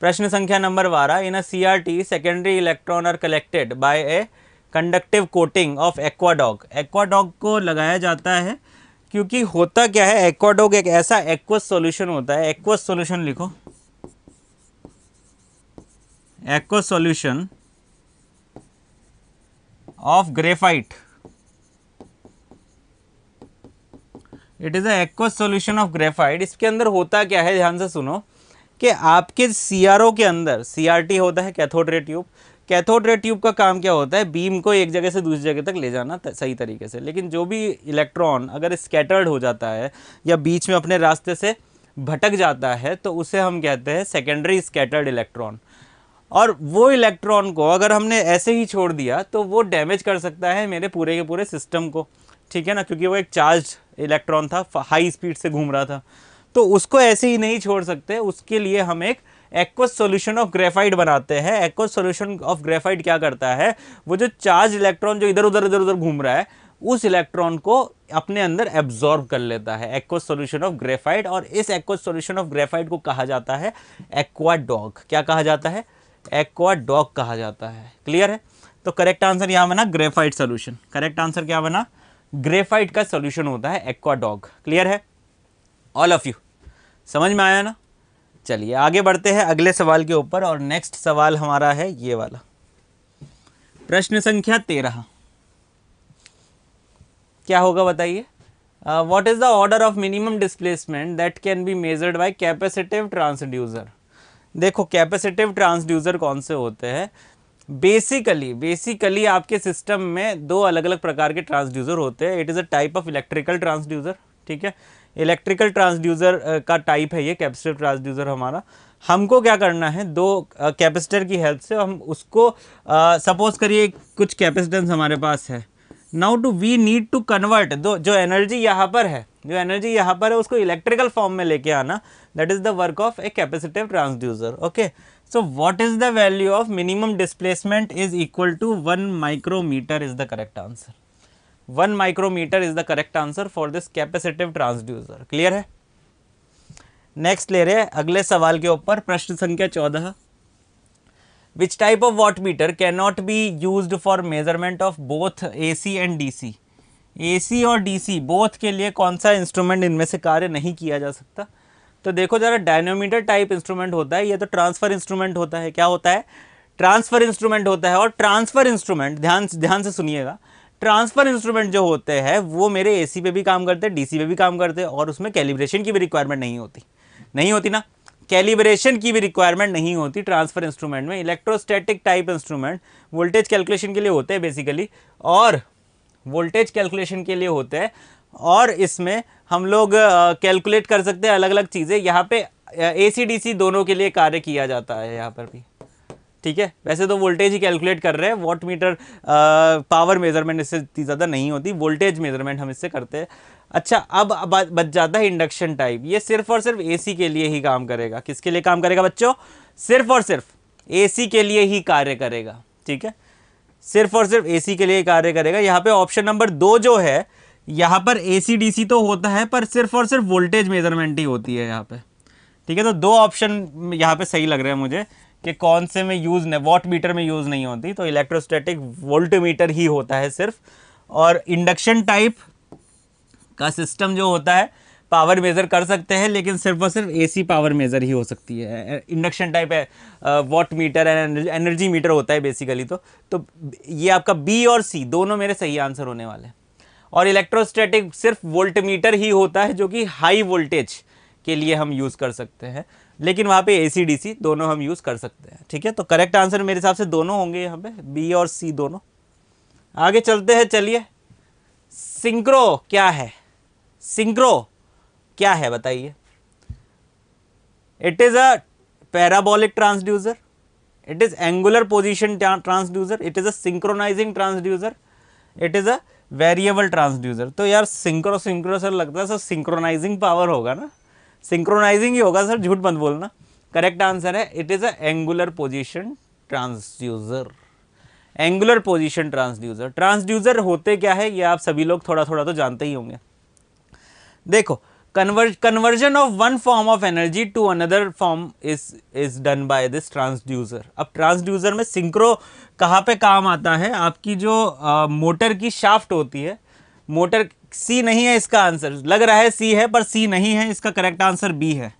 [SPEAKER 1] प्रश्न संख्या नंबर बारह in a T secondary electron are collected by a conductive coating of aquadag aquadag को लगाया जाता है क्योंकि होता क्या है एक्वाडॉग एक ऐसा एक्वस सॉल्यूशन होता है एक्वस सॉल्यूशन लिखो aqueous solution of graphite it is a aqueous solution of graphite इसके अंदर होता क्या है ध्यान से सुनो कि आपके सी के अंदर सी होता है cathode ray tube cathode ray tube का काम क्या होता है बीम को एक जगह से दूसरी जगह तक ले जाना सही तरीके से लेकिन जो भी इलेक्ट्रॉन अगर स्कैटर्ड हो जाता है या बीच में अपने रास्ते से भटक जाता है तो उसे हम कहते हैं सेकेंडरी स्कैटर्ड इलेक्ट्रॉन और वो इलेक्ट्रॉन को अगर हमने ऐसे ही छोड़ दिया तो वो डैमेज कर सकता है मेरे पूरे के पूरे सिस्टम को ठीक है ना क्योंकि वो एक चार्ज इलेक्ट्रॉन था हाई स्पीड से घूम रहा था तो उसको ऐसे ही नहीं छोड़ सकते उसके लिए हम एक एक्वस सॉल्यूशन ऑफ ग्रेफाइट बनाते हैं एक्वस सॉल्यूशन ऑफ ग्रेफाइट क्या करता है वो जो चार्ज इलेक्ट्रॉन जो इधर उधर इधर उधर घूम रहा है उस इलेक्ट्रॉन को अपने अंदर एब्जॉर्ब कर लेता है एक्वस सॉल्यूशन ऑफ ग्रेफाइट और इस एक्वस सॉल्यूशन ऑफ ग्रेफाइट को कहा जाता है एक्वा डॉग क्या कहा जाता है एक्वा डॉग कहा जाता है क्लियर है तो करेक्ट आंसर यहाँ बना ग्रेफाइट सोल्यूशन करेक्ट आंसर क्या बना ग्रेफाइट का सोल्यूशन होता है एक्वा डॉग क्लियर है ऑल ऑफ यू समझ में आया ना चलिए आगे बढ़ते हैं अगले सवाल के ऊपर और नेक्स्ट सवाल हमारा है ये वाला प्रश्न संख्या तेरह क्या होगा बताइए what is the order of minimum displacement that can be measured by capacitive transducer देखो कैपेसिटिव ट्रांसड्यूजर कौन से होते हैं बेसिकली बेसिकली आपके सिस्टम में दो अलग अलग प्रकार के ट्रांसड्यूजर होते हैं it is a type of electrical transducer ठीक है इलेक्ट्रिकल ट्रांसड्यूज़र का टाइप है ये कैपेसिटर ट्रांसड्यूज़र हमारा हमको क्या करना है दो कैपेसिटर की हेल्प से हम उसको सपोज करिए कुछ कैपेसिटेंस हमारे पास है now to we need to convert दो जो एनर्जी यहाँ पर है जो एनर्जी यहाँ पर है उसको इलेक्ट्रिकल फॉर्म में लेके आना that is the work of a capacitive transducer okay so what is the value of minimum displacement is equal to one micrometer is the correct answer one micrometer is the correct answer for this capacitive transducer clear है next ले रहे हैं अगले सवाल के ऊपर प्रश्न संख्या चौदह which type of wattmeter can not be use for measurement of both A C and D C A C और डी सी बोथ के लिए कौन सा इंस्ट्रूमेंट इनमें से कार्य नहीं किया जा सकता तो देखो ज़रा डायनोमीटर टाइप इंस्ट्रूमेंट होता है ये तो ट्रांसफ़र इंस्ट्रूमेंट होता है क्या होता है ट्रांसफ़र इंस्ट्रूमेंट होता है और ट्रांसफ़र इंस्ट्रूमेंट ध्यान ध्यान से सुनिएगा ट्रांसफर इंस्ट्रूमेंट जो होते हैं वो मेरे एसी पे भी काम करते हैं डीसी पे भी काम करते हैं और उसमें कैलिब्रेशन की भी रिक्वायरमेंट नहीं होती नहीं होती ना कैलिब्रेशन की भी रिक्वायरमेंट नहीं होती ट्रांसफर इंस्ट्रूमेंट में electrostatic type instrument voltage calculation के लिए होते हैं बेसिकली और वोल्टेज कैलकुलेशन के लिए होते हैं और इसमें हम लोग कैलकुलेट कर सकते हैं अलग अलग चीज़ें यहाँ पे ए सी डी सी दोनों के लिए कार्य किया जाता है यहाँ पर भी ठीक है वैसे तो वोल्टेज ही कैलकुलेट कर रहे हैं वॉट मीटर पावर मेजरमेंट इससे इतनी ज़्यादा नहीं होती वोल्टेज मेजरमेंट हम इससे करते हैं अच्छा अब बच जाता है इंडक्शन टाइप ये सिर्फ और सिर्फ एसी के लिए ही काम करेगा किसके लिए काम करेगा बच्चों सिर्फ और सिर्फ एसी के लिए ही कार्य करेगा ठीक है सिर्फ और सिर्फ एसी के लिए कार्य करेगा यहाँ पे ऑप्शन नंबर दो जो है यहाँ पर एसी डीसी तो होता है पर सिर्फ और सिर्फ वोल्टेज मेजरमेंट ही होती है यहाँ पे ठीक है तो दो ऑप्शन यहाँ पे सही लग रहे हैं मुझे कि कौन से में यूज़ नहीं वॉट मीटर में यूज़ नहीं होती तो इलेक्ट्रोस्टैटिक वोल्ट मीटर ही होता है सिर्फ और इंडक्शन टाइप का सिस्टम जो होता है पावर मेज़र कर सकते हैं लेकिन सिर्फ और सिर्फ एसी पावर मेज़र ही हो सकती है इंडक्शन टाइप है wattmeter and energy meter होता है बेसिकली तो तो ये आपका बी और सी दोनों मेरे सही आंसर होने वाले हैं और इलेक्ट्रोस्टैटिक सिर्फ वोल्ट मीटर ही होता है जो कि हाई वोल्टेज के लिए हम यूज़ कर सकते हैं लेकिन वहाँ पे ए सी डी सी दोनों हम यूज़ कर सकते हैं ठीक है तो करेक्ट आंसर मेरे हिसाब से दोनों होंगे यहाँ पे बी और सी दोनों आगे चलते हैं चलिए सिंक्रो क्या है सिंक्रो क्या है बताइए it is a parabolic transducer it is angular position transducer it is a synchronising transducer it is a variable transducer तो यार सिंक्रो सिंक्रो सर लगता है सर सिंक्रोनाइजिंग पावर होगा ना सिंक्रोनाइजिंग ही होगा सर झूठ मत बोलना करेक्ट आंसर है it is a angular position transducer angular position transducer transducer होते क्या है ये आप सभी लोग थोड़ा थोड़ा तो जानते ही होंगे देखो converge conversion of one form of energy to another form is is done by this transducer अब ट्रांसड्यूजर में सिंक्रो कहाँ पे काम आता है आपकी जो मोटर मोटर की शाफ्ट होती है मोटर सी नहीं है इसका आंसर लग रहा है सी है पर सी नहीं है इसका करेक्ट आंसर बी है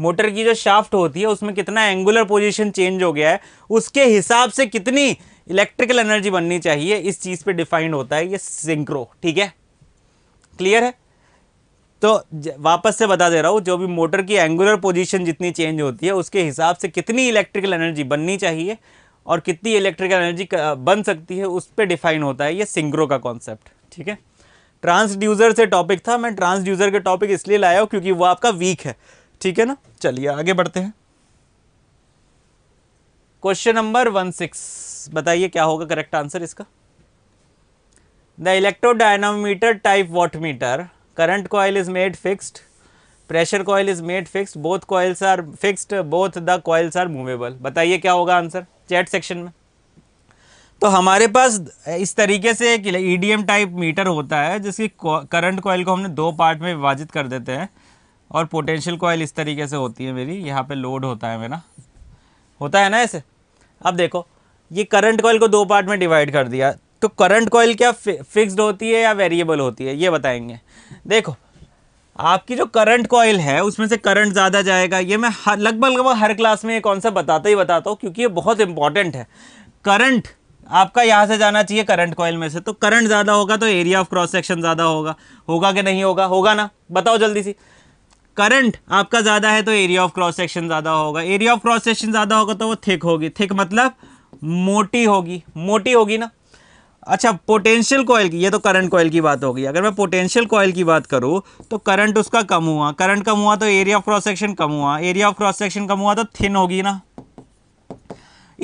[SPEAKER 1] मोटर की जो शाफ्ट होती है उसमें कितना एंगुलर पोजीशन चेंज हो गया है उसके हिसाब से कितनी इलेक्ट्रिकल एनर्जी बननी चाहिए इस चीज़ पे डिफाइंड होता है ये सिंक्रो ठीक है क्लियर है तो वापस से बता दे रहा हूँ जो भी मोटर की एंगुलर पोजीशन जितनी चेंज होती है उसके हिसाब से कितनी इलेक्ट्रिकल एनर्जी बननी चाहिए और कितनी इलेक्ट्रिकल एनर्जी बन सकती है उस पर डिफाइन होता है ये सिंक्रो का कॉन्सेप्ट ठीक है ट्रांसड्यूजर से टॉपिक था मैं ट्रांसड्यूजर के टॉपिक इसलिए लाया हूँ क्योंकि वो आपका वीक है ठीक है ना चलिए आगे बढ़ते हैं क्वेश्चन नंबर वन सिक्स बताइए क्या होगा करेक्ट आंसर इसका the electrodynamometer type watt meter current coil is made fixed pressure coil is made fixed both coils are fixed both the coils are movable बताइए क्या होगा आंसर चैट सेक्शन में तो हमारे पास इस तरीके से एक ई टाइप मीटर होता है जिसकी करंट कॉयल को हमने दो पार्ट में विभाजित कर देते हैं और पोटेंशियल कॉयल इस तरीके से होती है मेरी यहाँ पे लोड होता है मेरा होता है ना ऐसे अब देखो ये करंट कॉयल को दो पार्ट में डिवाइड कर दिया तो करंट कॉयल क्या फिक्स्ड होती है या वेरिएबल होती है ये बताएंगे देखो आपकी जो करंट कॉयल है उसमें से करंट ज़्यादा जाएगा ये मैं लगभग लगभग हर क्लास में ये कौन सा बताता ही बताता हूँ क्योंकि ये बहुत इंपॉर्टेंट है करंट आपका यहाँ से जाना चाहिए करंट कॉयल में से तो करंट ज़्यादा होगा तो एरिया ऑफ क्रॉस सेक्शन ज़्यादा होगा होगा कि नहीं होगा होगा ना बताओ जल्दी सी करंट आपका ज़्यादा है तो एरिया ऑफ क्रॉस सेक्शन ज़्यादा होगा एरिया ऑफ क्रॉस सेक्शन ज़्यादा होगा तो वो थिक होगी थिक मतलब मोटी होगी मोटी होगी ना अच्छा पोटेंशियल कॉयल की ये तो करंट कॉयल की बात होगी अगर मैं पोटेंशियल कॉयल की बात करूँ तो करंट उसका कम हुआ करंट कम हुआ तो एरिया ऑफ क्रॉस सेक्शन कम हुआ एरिया ऑफ क्रॉस सेक्शन कम हुआ तो थिन होगी ना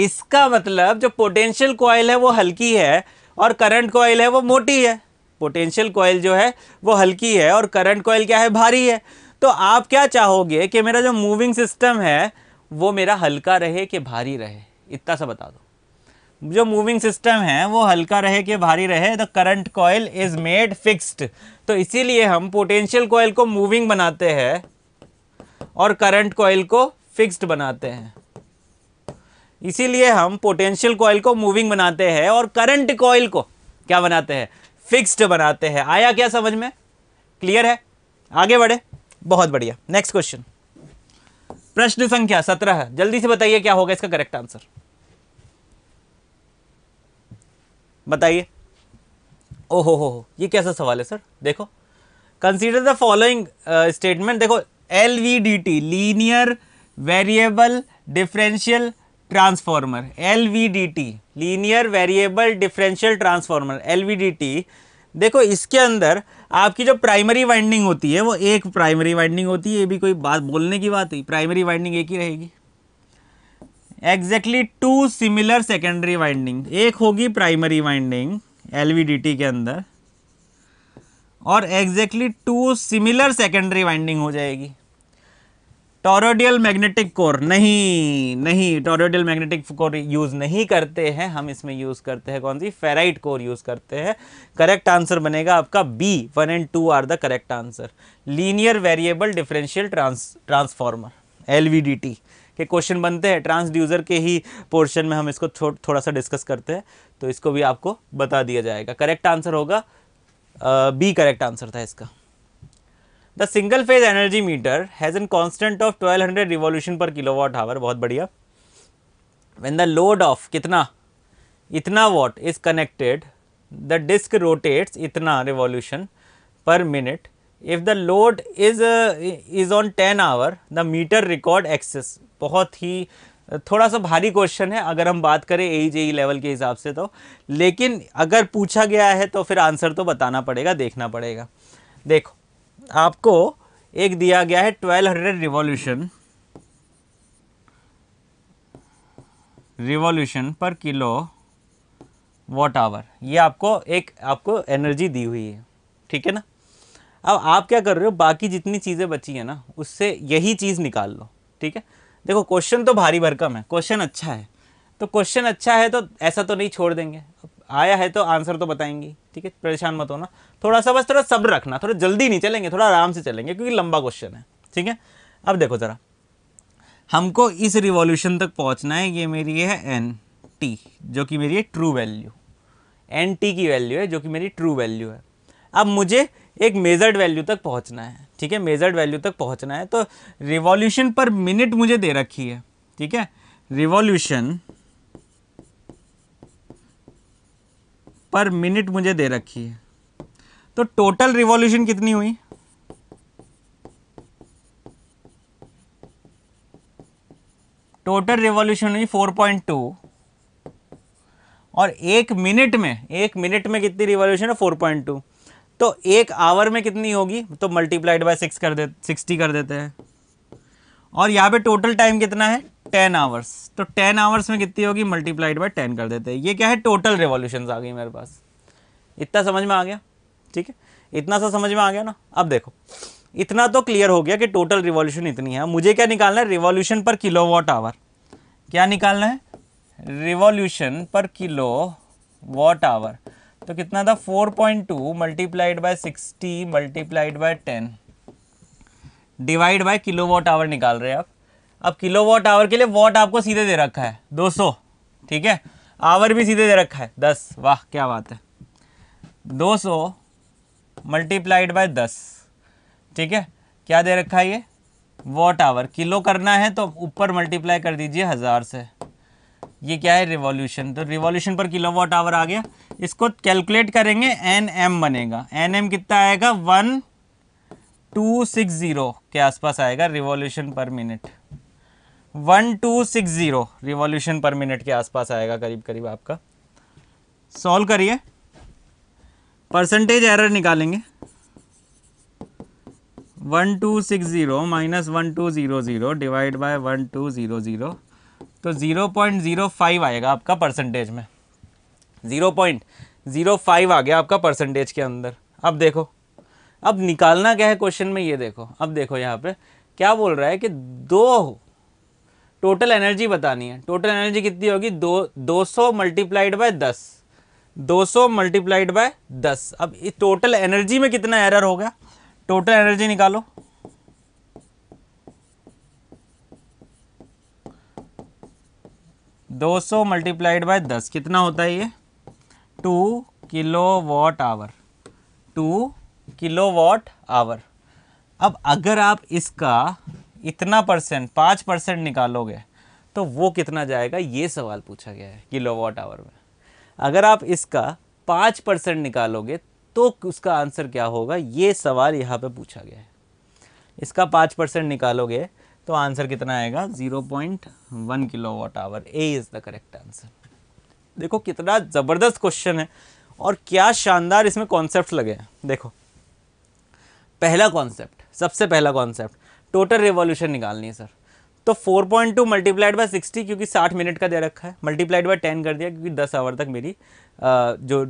[SPEAKER 1] इसका मतलब जो पोटेंशियल कॉयल है वो हल्की है और करंट कॉयल है वो मोटी है पोटेंशियल कॉयल जो है वो हल्की है और करंट कॉयल क्या है भारी है तो आप क्या चाहोगे कि मेरा जो मूविंग सिस्टम है वो मेरा हल्का रहे कि भारी रहे इतना सा बता दो जो मूविंग सिस्टम है वो हल्का रहे कि भारी रहे the current coil is made fixed तो इसीलिए हम पोटेंशियल कॉयल को मूविंग बनाते हैं और करंट कॉयल को फिक्स्ड बनाते हैं इसीलिए हम पोटेंशियल कॉयल को मूविंग बनाते हैं और करंट कॉयल को क्या बनाते हैं फिक्स्ड बनाते हैं आया क्या समझ में क्लियर है आगे बढ़े बहुत बढ़िया नेक्स्ट क्वेश्चन प्रश्न संख्या सत्रह जल्दी से बताइए क्या होगा इसका करेक्ट आंसर बताइए ओहो हो हो ये कैसा सवाल है सर देखो कंसीडर द फॉलोइंग स्टेटमेंट देखो L V D T linear variable differential transformer L V D T linear variable differential transformer L V D T देखो इसके अंदर आपकी जो प्राइमरी वाइंडिंग होती है वो एक प्राइमरी वाइंडिंग होती है ये भी कोई बात बोलने की बात हुई प्राइमरी वाइंडिंग एक ही रहेगी exactly two similar secondary winding एक होगी primary winding L V D T के अंदर और exactly two similar secondary winding हो जाएगी टोरोडियल मैग्नेटिक कोर नहीं नहीं टोरोडियल मैग्नेटिक कोर यूज़ नहीं करते हैं हम इसमें यूज़ करते हैं कौन सी फेराइट कोर यूज़ करते हैं करेक्ट आंसर बनेगा आपका B one and two are the correct answer linear variable differential trans transformer L के क्वेश्चन बनते हैं ट्रांसड्यूज़र के ही पोर्शन में हम इसको थो, थोड़ा सा डिस्कस करते हैं तो इसको भी आपको बता दिया जाएगा करेक्ट आंसर होगा बी करेक्ट आंसर था इसका the single phase energy meter has an constant of 1200 revolution per kilo watt hour बहुत बढ़िया वेन द लोड ऑफ कितना इतना watt is connected the disc rotates इतना revolution per minute if the load is is on ten hour the meter record excess बहुत ही uh, थोड़ा सा भारी क्वेश्चन है अगर हम बात करें ए जे लेवल के हिसाब से तो लेकिन अगर पूछा गया है तो फिर आंसर तो बताना पड़ेगा देखना पड़ेगा देखो आपको एक दिया गया है twelve hundred revolution revolution per kilo watt hour ये आपको एक आपको एनर्जी दी हुई है ठीक है ना अब आप क्या कर रहे हो बाकी जितनी चीज़ें बची हैं ना उससे यही चीज़ निकाल लो ठीक है देखो क्वेश्चन तो भारी भरकम है क्वेश्चन अच्छा है तो क्वेश्चन अच्छा है तो ऐसा तो नहीं छोड़ देंगे आया है तो आंसर तो बताएंगी ठीक है परेशान मत होना थोड़ा सा बस थोड़ा सब्र रखना थोड़ा जल्दी नहीं चलेंगे थोड़ा आराम से चलेंगे क्योंकि लंबा क्वेश्चन है ठीक है अब देखो ज़रा हमको इस रिवॉल्यूशन तक पहुंचना है ये मेरी है एन टी जो कि मेरी है ट्रू वैल्यू एन टी की वैल्यू है जो कि मेरी ट्रू वैल्यू है अब मुझे एक मेजर्ड वैल्यू तक पहुंचना है ठीक है मेजर्ड वैल्यू तक पहुंचना है तो रिवॉल्यूशन पर मिनट मुझे दे रखी है ठीक है रिवॉल्यूशन पर मिनट मुझे दे रखी है तो टोटल रिवॉल्यूशन कितनी हुई टोटल रिवॉल्यूशन हुई 4.2 और एक मिनट में एक मिनट में कितनी रिवॉल्यूशन है 4.2 तो एक आवर में कितनी होगी तो मल्टीप्लाइड बाय सिक्स कर दे सिक्सटी कर देते हैं और यहाँ पे टोटल टाइम कितना है टेन आवर्स तो टेन आवर्स में कितनी होगी मल्टीप्लाइड बाई टेन कर देते हैं ये क्या है टोटल रेवोल्यूशन आ गई मेरे पास इतना समझ में आ गया ठीक है इतना सा समझ में आ गया ना अब देखो इतना तो क्लियर हो गया कि टोटल रिवॉल्यूशन इतनी है मुझे क्या निकालना है रिवॉल्यूशन पर वॉट आवर क्या निकालना है revolution per kilo watt our तो कितना था 4.2 point two multiplied by sixty multiplied by ten divide by kilo watt hour निकाल रहे हैं आप अब किलो वॉट आवर के लिए वॉट आपको सीधे दे रखा है 200 ठीक है आवर भी सीधे दे रखा है 10 वाह क्या बात है 200 सौ मल्टीप्लाइड बाय दस ठीक है क्या दे रखा है ये वॉट आवर किलो करना है तो ऊपर मल्टीप्लाई कर दीजिए हज़ार से ये क्या है रिवॉल्यूशन तो revolution per kilo watt hour आ गया इसको कैलकुलेट करेंगे एन एम बनेगा एन एम कितना आएगा वन टू सिक्स ज़ीरो के आसपास आएगा revolution per minute one two six zero revolution per minute के आसपास आएगा करीब करीब आपका सॉल्व करिए परसेंटेज एरर निकालेंगे one two six zero minus one two zero zero divide by one two zero zero तो ज़ीरो पॉइंट ज़ीरो फाइव आएगा आपका परसेंटेज में ज़ीरो पॉइंट ज़ीरो फाइव आ गया आपका परसेंटेज के अंदर अब देखो अब निकालना क्या है क्वेश्चन में ये देखो अब देखो यहाँ पे क्या बोल रहा है कि दो टोटल एनर्जी बतानी है टोटल एनर्जी कितनी होगी दो दो सौ मल्टीप्लाइड बाय दस दो सौ मल्टीप्लाइड बाय दस अब इस टोटल एनर्जी में कितना एरर होगा टोटल एनर्जी निकालो दो सौ मल्टीप्लाइड बाय दस कितना होता है ये two kilo watt hour two kilo watt hour अब अगर आप इसका इतना परसेंट पाँच परसेंट निकालोगे तो वो कितना जाएगा ये सवाल पूछा गया है किलो वॉट आवर में अगर आप इसका पाँच परसेंट निकालोगे तो उसका आंसर क्या होगा ये सवाल यहाँ पे पूछा गया है इसका पाँच परसेंट निकालोगे तो आंसर कितना आएगा zero point one kilo watt hour A is the correct answer देखो कितना ज़बरदस्त क्वेश्चन है और क्या शानदार इसमें कॉन्सेप्ट लगे हैं देखो पहला कॉन्सेप्ट सबसे पहला कॉन्सेप्ट टोटल रिवॉल्यूशन निकालनी है सर तो 4.2 point two multiplied by sixty क्योंकि 60 मिनट का दे रखा है मल्टीप्लाइड बाई 10 कर दिया क्योंकि 10 आवर तक मेरी आ, जो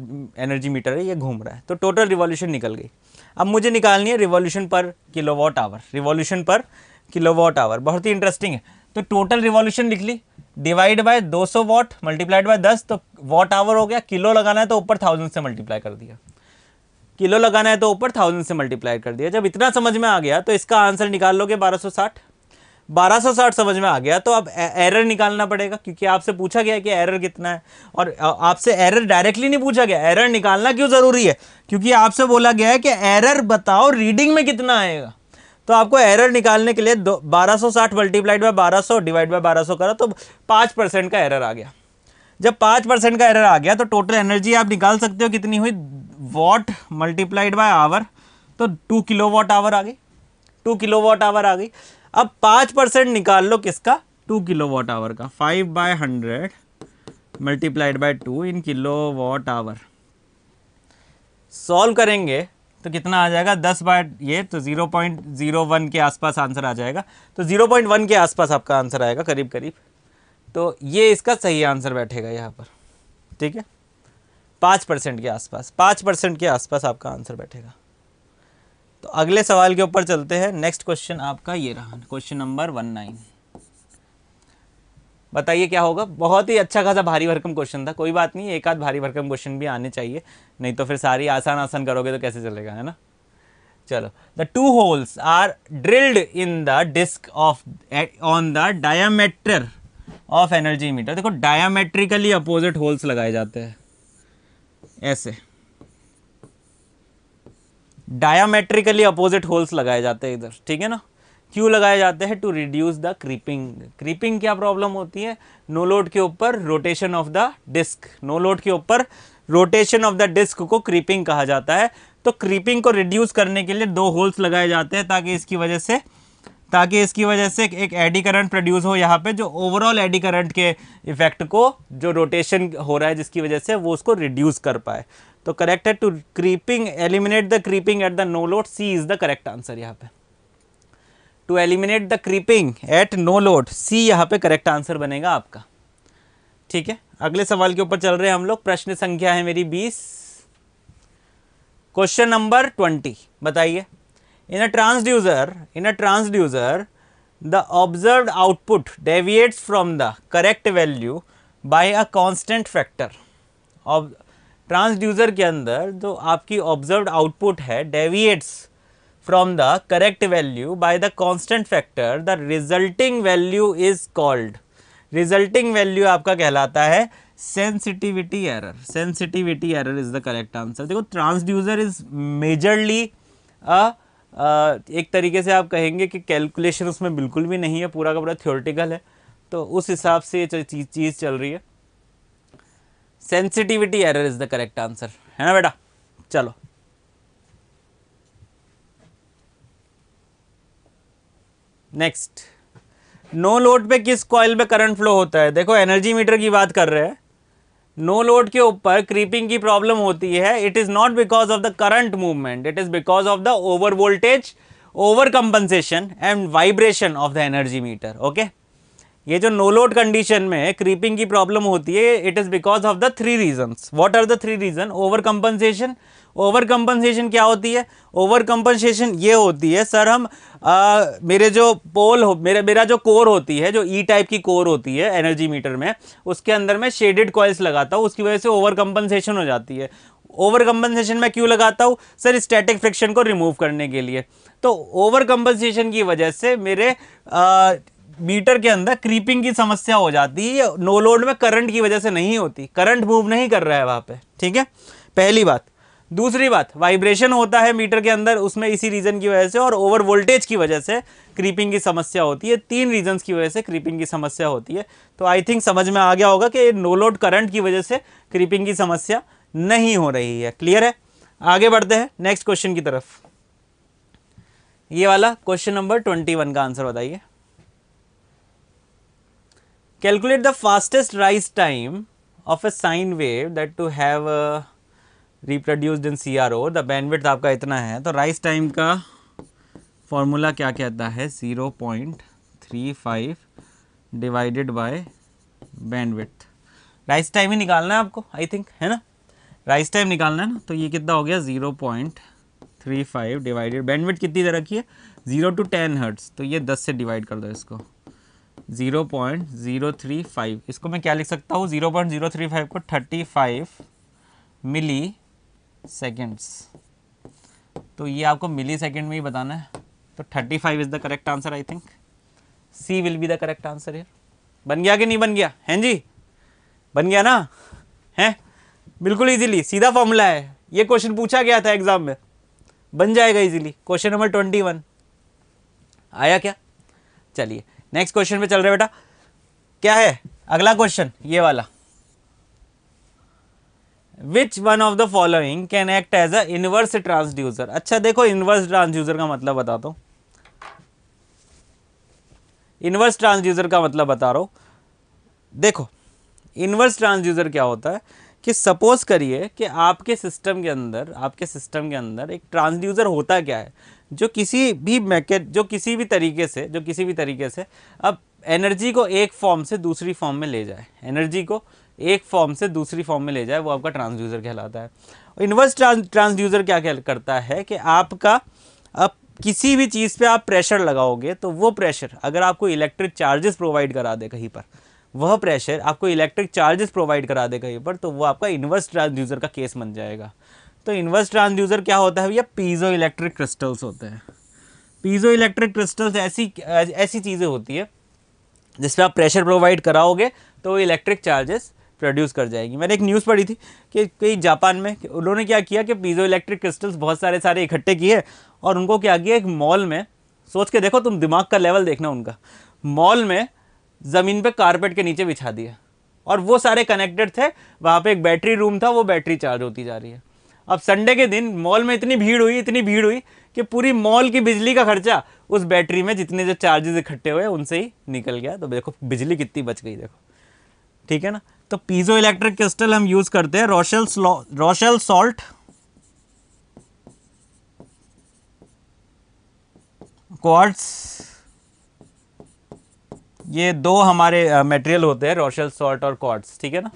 [SPEAKER 1] एनर्जी मीटर है ये घूम रहा है तो टोटल रिवॉल्यूशन निकल गई अब मुझे निकालनी है revolution per kilowatt hour revolution per kilowatt hour बहुत ही इंटरेस्टिंग है तो टोटल रिवॉल्यूशन लिख ली divide by 200 watt multiplied by 10 तो वॉट आवर हो गया किलो लगाना है तो ऊपर थाउजेंड से मल्टीप्लाई कर दिया किलो लगाना है तो ऊपर थाउजेंड से मल्टीप्लाई कर दिया जब इतना समझ में आ गया तो इसका आंसर निकाल लोगे 1260 1260 समझ में आ गया तो अब एरर निकालना पड़ेगा क्योंकि आपसे पूछा गया कि एरर कितना है और आपसे एरर डायरेक्टली नहीं पूछा गया एरर निकालना क्यों ज़रूरी है क्योंकि आपसे बोला गया है कि एरर बताओ रीडिंग में कितना आएगा तो आपको एरर निकालने के लिए दो बारह सौ साठ मल्टीप्लाइड बाई बारह सौ डिवाइड बाई बारह सौ करा तो पाँच परसेंट का एरर आ गया जब पाँच परसेंट का एरर आ गया तो टोटल एनर्जी आप निकाल सकते हो कितनी हुई वॉट मल्टीप्लाइड बाय आवर तो टू किलो वॉट आवर आ गई टू किलो वॉट आवर आ गई अब पाँच परसेंट निकाल लो किसका टू किलो वॉट आवर का five by hundred multiplied by two in kilo watt hour solve करेंगे तो कितना आ जाएगा दस बाय ये तो ज़ीरो पॉइंट ज़ीरो वन के आसपास आंसर आ जाएगा तो ज़ीरो पॉइंट वन के आसपास आपका आंसर आएगा करीब करीब तो ये इसका सही आंसर बैठेगा यहाँ पर ठीक है पाँच परसेंट के आसपास पाँच परसेंट के आसपास आपका आंसर बैठेगा तो अगले सवाल के ऊपर चलते हैं नेक्स्ट क्वेश्चन आपका ये रहा क्वेश्चन नंबर वन नाइन बताइए क्या होगा बहुत ही अच्छा खासा भारी भरकम क्वेश्चन था कोई बात नहीं एक आध भारी भरकम क्वेश्चन भी आने चाहिए नहीं तो फिर सारी आसान आसान करोगे तो कैसे चलेगा है ना चलो the two holes are drilled in the disc off on the diameter of energy meter देखो डायामेट्रिकली अपोजिट होल्स लगाए जाते हैं ऐसे डायामेट्रिकली अपोजिट होल्स लगाए जाते हैं इधर ठीक है ना क्यों लगाए जाते हैं to reduce the creeping creeping क्या प्रॉब्लम होती है नो लोड के ऊपर rotation of the disc no load के ऊपर रोटेशन ऑफ द डिस्क को क्रीपिंग कहा जाता है तो क्रीपिंग को रिड्यूस करने के लिए दो होल्स लगाए जाते हैं ताकि इसकी वजह से ताकि इसकी वजह से एक एडी करंट प्रोड्यूस हो यहाँ पे जो ओवरऑल एडी करंट के इफेक्ट को जो रोटेशन हो रहा है जिसकी वजह से वो उसको रिड्यूस कर पाए तो करेक्ट है to creeping eliminate the creeping at the no load C is the correct answer यहाँ पे to eliminate the creeping at no load C यहाँ पे करेक्ट आंसर बनेगा आपका ठीक है अगले सवाल के ऊपर चल रहे हैं हम लोग प्रश्न संख्या है मेरी बीस क्वेश्चन नंबर ट्वेंटी बताइए In a transducer, in a transducer, the observed output deviates from the correct value by a constant factor. Ob transducer के अंदर जो आपकी ऑब्जर्व्ड आउटपुट है deviates from the correct value by the constant factor the resulting value is called resulting value आपका कहलाता है sensitivity error sensitivity error is the correct answer देखो transducer is majorly अ एक तरीके से आप कहेंगे कि कैलकुलेशन उसमें बिल्कुल भी नहीं है पूरा का पूरा थियोरटिकल है तो उस हिसाब से ये चीज़ चल रही है sensitivity error is the correct answer है ना बेटा चलो नेक्स्ट नो लोड पे किस कॉयल पे करंट फ्लो होता है देखो एनर्जी मीटर की बात कर रहे हैं नो लोड के ऊपर क्रीपिंग की प्रॉब्लम होती है it is not because of the current movement it is because of the over voltage over compensation and vibration of the energy meter okay ये जो नो लोड कंडीशन में creeping की problem होती है it is because of the three reasons what are the three reason over compensation over compensation क्या होती है over compensation ये होती है सर हम आ, मेरे जो पोल हो मेरे मेरा जो कोर होती है जो ई e टाइप की कोर होती है एनर्जी मीटर में उसके अंदर मैं शेडेड कॉइल्स लगाता हूँ उसकी वजह से ओवर कंपनसेशन हो जाती है ओवर कंपनसेशन मैं क्यों लगाता हूँ सर स्टैटिक फ्रिक्शन को रिमूव करने के लिए तो ओवर कंपनसेशन की वजह से मेरे मीटर के अंदर क्रीपिंग की समस्या हो जाती है नो लोड में करंट की वजह से नहीं होती करंट मूव नहीं कर रहा है वहाँ पे ठीक है पहली बात दूसरी बात वाइब्रेशन होता है मीटर के अंदर उसमें इसी रीज़न की वजह से और ओवर वोल्टेज की वजह से क्रीपिंग की समस्या होती है तीन रीजंस की वजह से क्रीपिंग की समस्या होती है तो आई थिंक समझ में आ गया होगा कि नो लोड करंट की वजह से क्रीपिंग की समस्या नहीं हो रही है क्लियर है आगे बढ़ते हैं नेक्स्ट क्वेश्चन की तरफ ये वाला क्वेश्चन नंबर ट्वेंटी वन का आंसर बताइए Calculate the fastest rise time of a sine wave that to have a uh, reproduced in CRO. The bandwidth आपका इतना है तो rise time का फॉर्मूला क्या कहता है 0.35 divided by bandwidth rise time ही निकालना है आपको आई थिंक है ना राइस टाइम निकालना है ना तो ये कितना हो गया zero point three five divided bandwidth कितनी दे रखी है जीरो टू टेन हर्ट्स तो ये दस से डिवाइड कर दो इसको 0.035 इसको मैं क्या लिख सकता हूँ 0.035 को 35 मिली सेकेंड्स तो ये आपको मिली सेकेंड में ही बताना है तो 35 is the correct answer I think C will be the correct answer यार बन गया कि नहीं बन गया हैं जी बन गया ना हैं बिल्कुल इजीली सीधा फॉर्मूला है ये क्वेश्चन पूछा गया था एग्जाम में बन जाएगा easily question number twenty one आया क्या चलिए नेक्स्ट क्वेश्चन पे चल रहे बेटा क्या है अगला क्वेश्चन ये वाला which one of the following can act as a inverse transducer अच्छा देखो इनवर्स ट्रांसड्यूजर का मतलब बता दो इनवर्स ट्रांसड्यूजर का मतलब बता रहा हूं देखो इनवर्स ट्रांसड्यूजर क्या होता है कि सपोज़ करिए कि आपके सिस्टम के अंदर आपके सिस्टम के अंदर एक ट्रांसड्यूज़र होता क्या है जो किसी भी मैके जो किसी भी तरीके से जो किसी भी तरीके से अब एनर्जी को एक फॉर्म से दूसरी फॉर्म में ले जाए एनर्जी को एक फॉर्म से दूसरी फॉर्म में ले जाए वो आपका ट्रांसड्यूज़र कहलाता है इन्वर्स ट्रांसड्यूज़र क्या करता है कि आपका अब किसी भी चीज़ पे आप प्रेशर लगाओगे तो वो प्रेशर अगर आपको इलेक्ट्रिक चार्जेस प्रोवाइड करा दे कहीं पर वह प्रेशर आपको इलेक्ट्रिक चार्जेस प्रोवाइड करा देगा ये पर तो वो आपका इन्वर्स ट्रांसड्यूजर का केस बन जाएगा तो इन्वर्स ट्रांसड्यूजर क्या होता है भैया पीजो इलेक्ट्रिक क्रिस्टल्स होते हैं पीजो इलेक्ट्रिक क्रिस्टल्स ऐसी ऐसी चीज़ें होती है जिस पर आप प्रेशर प्रोवाइड कराओगे तो वो इलेक्ट्रिक चार्जेस प्रोड्यूस कर जाएगी मैंने एक न्यूज़ पढ़ी थी कि कई जापान में उन्होंने क्या किया कि पीजो इलेक्ट्रिक क्रिस्टल्स बहुत सारे सारे इकट्ठे किए और उनको क्या किया एक मॉल में सोच के देखो तुम दिमाग का लेवल देखना उनका मॉल में ज़मीन पे कारपेट के नीचे बिछा दिया और वो सारे कनेक्टेड थे वहाँ पे एक बैटरी रूम था वो बैटरी चार्ज होती जा रही है अब संडे के दिन मॉल में इतनी भीड़ हुई इतनी भीड़ हुई कि पूरी मॉल की बिजली का खर्चा उस बैटरी में जितने जो चार्जेस इकट्ठे हुए उनसे ही निकल गया तो देखो बिजली कितनी बच गई देखो ठीक है ना तो पीजो इलेक्ट्रिक क्रिस्टल हम यूज़ करते हैं रोशल रोशल सॉल्ट क्वार्ट्स ये दो हमारे मटेरियल होते हैं रोशल सॉल्ट और कॉर्ड्स ठीक है ना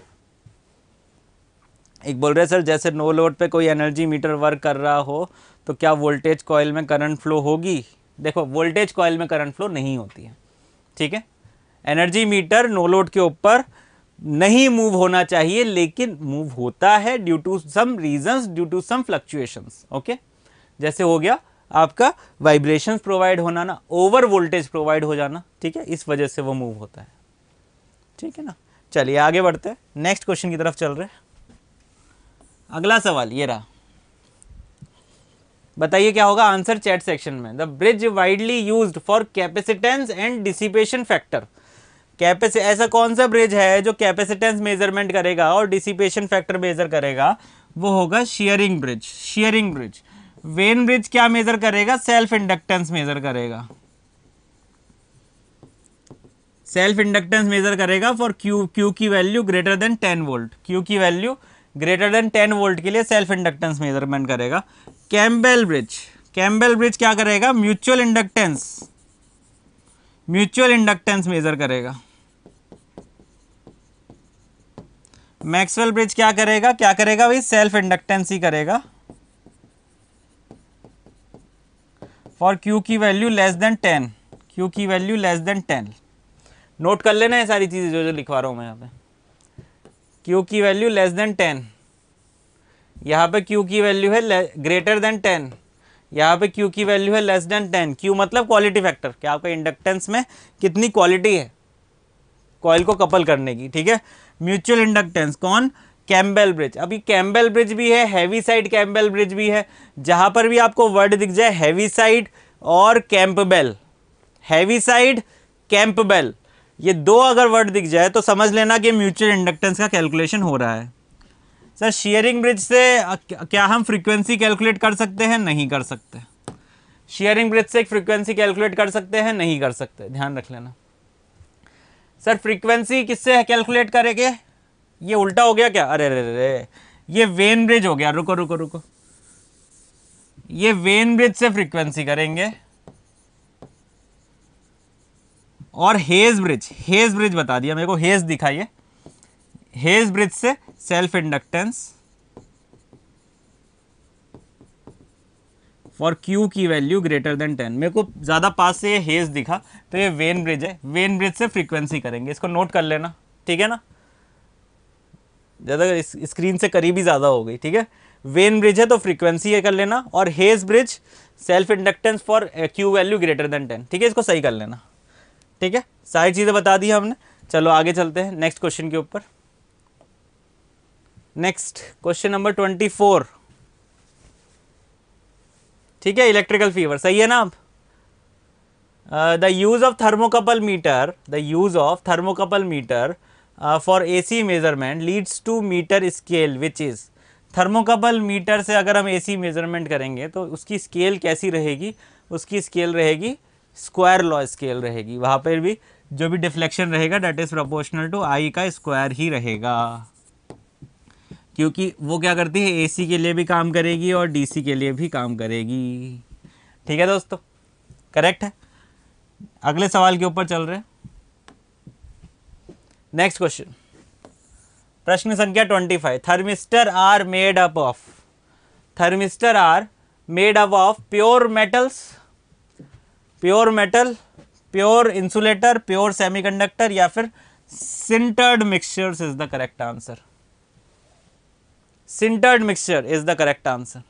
[SPEAKER 1] एक बोल रहे सर जैसे नो लोड पे कोई एनर्जी मीटर वर्क कर रहा हो तो क्या वोल्टेज कॉयल में करंट फ्लो होगी देखो वोल्टेज कॉयल में करंट फ्लो नहीं होती है ठीक है एनर्जी मीटर नो लोड के ऊपर नहीं मूव होना चाहिए लेकिन मूव होता है due to some reasons due to some fluctuations okay जैसे हो गया आपका वाइब्रेशंस प्रोवाइड होना ना ओवर वोल्टेज प्रोवाइड हो जाना ठीक है इस वजह से वो मूव होता है ठीक है ना चलिए आगे बढ़ते हैं नेक्स्ट क्वेश्चन की तरफ चल रहे अगला सवाल ये रहा बताइए क्या होगा आंसर चैट सेक्शन में the bridge widely use for capacitance and dissipation factor capaci ऐसा कौन सा ब्रिज है जो कैपेसिटेंस मेजरमेंट करेगा और डिसिपेशन फैक्टर मेजर करेगा वो होगा Schering bridge Schering bridge Wien bridge क्या मेजर करेगा सेल्फ इंडक्टेंस मेजर करेगा सेल्फ इंडक्टेंस मेजर करेगा फॉर क्यू क्यू की value greater than ten volt Q की value greater than ten volt के लिए सेल्फ इंडक्टेंस मेजरमेंट करेगा कैम्बेल ब्रिज कैम्बेल ब्रिज क्या करेगा mutual inductance mutual inductance measure करेगा मैक्सवेल ब्रिज क्या करेगा क्या करेगा भाई सेल्फ इंडक्टेंस ही करेगा फॉर क्यू की value less than ten Q की value less than ten note कर लेना है सारी चीज़ें जो जो लिखवा रहा हूँ मैं यहाँ पे क्यू की वैल्यू लेस देन टेन यहाँ पे क्यू की वैल्यू है ग्रेटर देन टेन यहाँ पे क्यू की वैल्यू है लेस देन टेन क्यू मतलब क्वालिटी फैक्टर क्या आपका इंडक्टेंस में कितनी क्वालिटी है कॉयल को कपल करने की ठीक है म्यूचुअल इंडक्टेंस कौन कैम्बेल ब्रिज अभी कैम्बेल ब्रिज भी है हैवी साइड कैम्बेल ब्रिज भी है जहाँ पर भी आपको वर्ड दिख जाए हैवी साइड और कैंपबेल हैवी साइड कैंपबेल ये दो अगर वर्ड दिख जाए तो समझ लेना कि म्यूचुअल इंडक्टेंस का कैलकुलेशन हो रहा है सर शेयरिंग ब्रिज से क्या हम फ्रीक्वेंसी कैलकुलेट कर सकते हैं नहीं कर सकते शेयरिंग ब्रिज से फ्रीक्वेंसी कैलकुलेट कर सकते हैं नहीं कर सकते ध्यान रख लेना सर फ्रीक्वेंसी किससे कैलकुलेट करेंगे ये उल्टा हो गया क्या अरे अरे अरे ये वेन ब्रिज हो गया रुको रुको रुको ये वेन ब्रिज से फ्रीक्वेंसी करेंगे और हेज ब्रिज हेज ब्रिज बता दिया मेरे को हेज दिखाइए हेज ब्रिज से सेल्फ इंडक्टेंस फॉर क्यू की वैल्यू ग्रेटर देन टेन मेरे को ज़्यादा पास से ये हेज दिखा तो ये वेन ब्रिज है वेन ब्रिज से फ्रीक्वेंसी करेंगे इसको नोट कर लेना ठीक है ना ज़्यादा स्क्रीन से करीब ही ज़्यादा हो गई ठीक है वेन ब्रिज है तो फ्रीक्वेंसी कर लेना और Hay bridge self inductance for Q value greater than ten ठीक है इसको सही कर लेना ठीक है सारी चीज़ें बता दी हमने चलो आगे चलते हैं नेक्स्ट क्वेश्चन के ऊपर next question number twenty four ठीक है इलेक्ट्रिकल फीवर सही है ना आप the use of thermocouple meter the use of thermocouple meter for A C measurement leads to meter scale which is thermocouple meter से अगर हम ए सी मेजरमेंट करेंगे तो उसकी स्केल कैसी रहेगी उसकी स्केल रहेगी स्क्वायर लॉ स्केल रहेगी वहाँ पर भी जो भी डिफ्लेक्शन रहेगा that is proportional to I का स्क्वायर ही रहेगा क्योंकि वो क्या करती है एसी के लिए भी काम करेगी और डीसी के लिए भी काम करेगी ठीक है दोस्तों करेक्ट है अगले सवाल के ऊपर चल रहे हैं नेक्स्ट क्वेश्चन प्रश्न संख्या twenty five thermistor are made up of thermistor are made up of pure metals pure metal pure insulator pure semiconductor या फिर sintered mixtures is the correct answer sintered mixture is the correct answer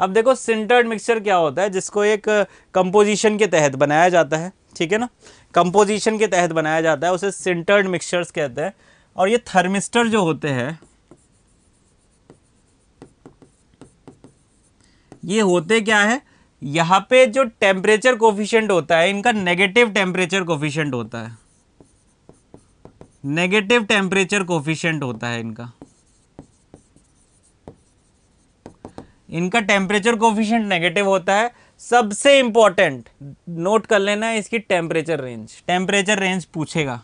[SPEAKER 1] अब देखो sintered mixture क्या होता है जिसको एक composition के तहत बनाया जाता है ठीक है ना कंपोजिशन के तहत बनाया जाता है उसे सिंटर्ड मिक्सचर्स कहते हैं और ये थर्मिस्टर जो होते हैं ये होते क्या है यहां पे जो टेम्परेचर कोफिशियंट होता है इनका नेगेटिव टेम्परेचर कोफिशियंट होता है नेगेटिव टेम्परेचर कोफिशियंट होता है इनका इनका टेम्परेचर कोफिशियंट नेगेटिव होता है सबसे इंपॉर्टेंट नोट कर लेना इसकी टेम्परेचर रेंज टेम्परेचर रेंज पूछेगा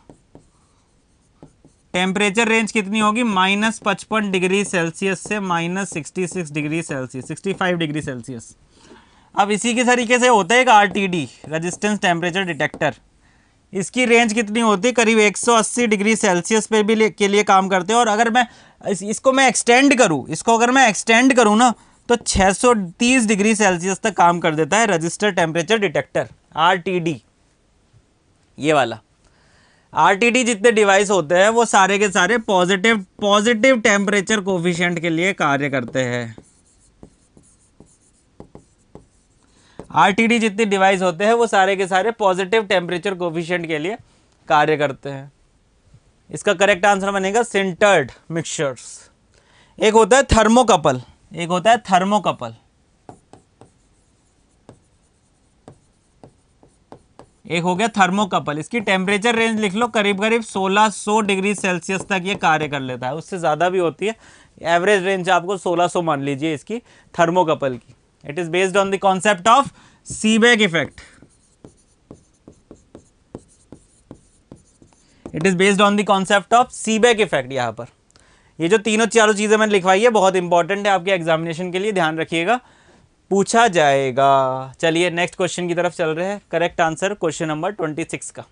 [SPEAKER 1] टेम्परेचर रेंज कितनी होगी माइनस पचपन डिग्री सेल्सियस से minus sixty six degree Celsius sixty five degree Celsius अब इसी के तरीके से होता है एक R T D resistance temperature detector इसकी रेंज कितनी होती है करीब 180 डिग्री सेल्सियस पे भी के लिए काम करते हैं और अगर मैं इसको मैं एक्सटेंड करूँ इसको अगर मैं एक्सटेंड करूँ ना तो 630 डिग्री सेल्सियस तक काम कर देता है रजिस्टर टेम्परेचर डिटेक्टर आर ये वाला आर जितने डिवाइस होते हैं वो सारे के सारे पॉजिटिव पॉजिटिव टेम्परेचर कोफिशियंट के लिए कार्य करते हैं आर जितने डिवाइस होते हैं वो सारे के सारे पॉजिटिव टेम्परेचर कोफिशियंट के लिए कार्य करते हैं इसका करेक्ट आंसर बनेगा सिंटर्ड मिक्सचर्स एक होता है थर्मोकपल एक होता है थर्मोकपल एक हो गया थर्मोकपल इसकी टेम्परेचर रेंज लिख लो करीब करीब 1600 डिग्री सेल्सियस तक ये कार्य कर लेता है उससे ज़्यादा भी होती है एवरेज रेंज आपको 1600 मान लीजिए इसकी थर्मोकपल की it is based on the concept of Seebeck effect it is based on the concept of Seebeck effect यहां पर ये जो तीनों चारों चीज़ें मैंने लिखवाई है बहुत इंपॉर्टेंट है आपके एग्जामिनेशन के लिए ध्यान रखिएगा पूछा जाएगा चलिए नेक्स्ट क्वेश्चन की तरफ चल रहे हैं correct answer question number twenty six का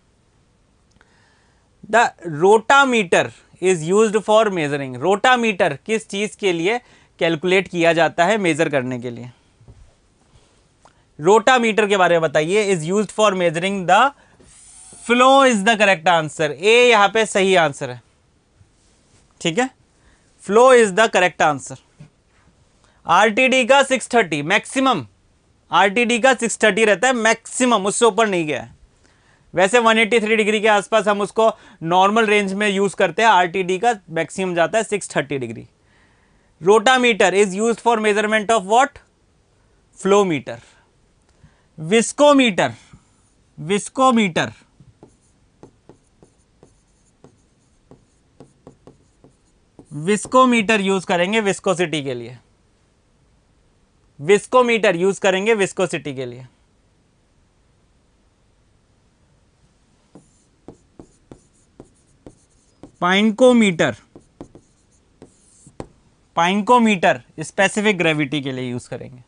[SPEAKER 1] the rotameter is use for measuring rotameter किस चीज़ के लिए कैलकुलेट किया जाता है मेजर करने के लिए रोटामीटर के बारे में बताइए is use for measuring the flow is the correct answer A यहां पे सही आंसर है ठीक है flow is the correct answer RTD का 630 मैक्सिमम आरटीडी का 630 रहता है मैक्सिमम उससे ऊपर नहीं गया है वैसे 183 डिग्री के आसपास हम उसको नॉर्मल रेंज में यूज़ करते हैं आरटीडी का मैक्सिमम जाता है 630 degree rotameter is use for measurement of what flow meter viscometer viscometer viscometer use करेंगे विस्कोसिटी के लिए विस्कोमीटर यूज करेंगे विस्कोसिटी के लिए पाइंकोमीटर पाइंकोमीटर स्पेसिफिक ग्रेविटी के लिए यूज करेंगे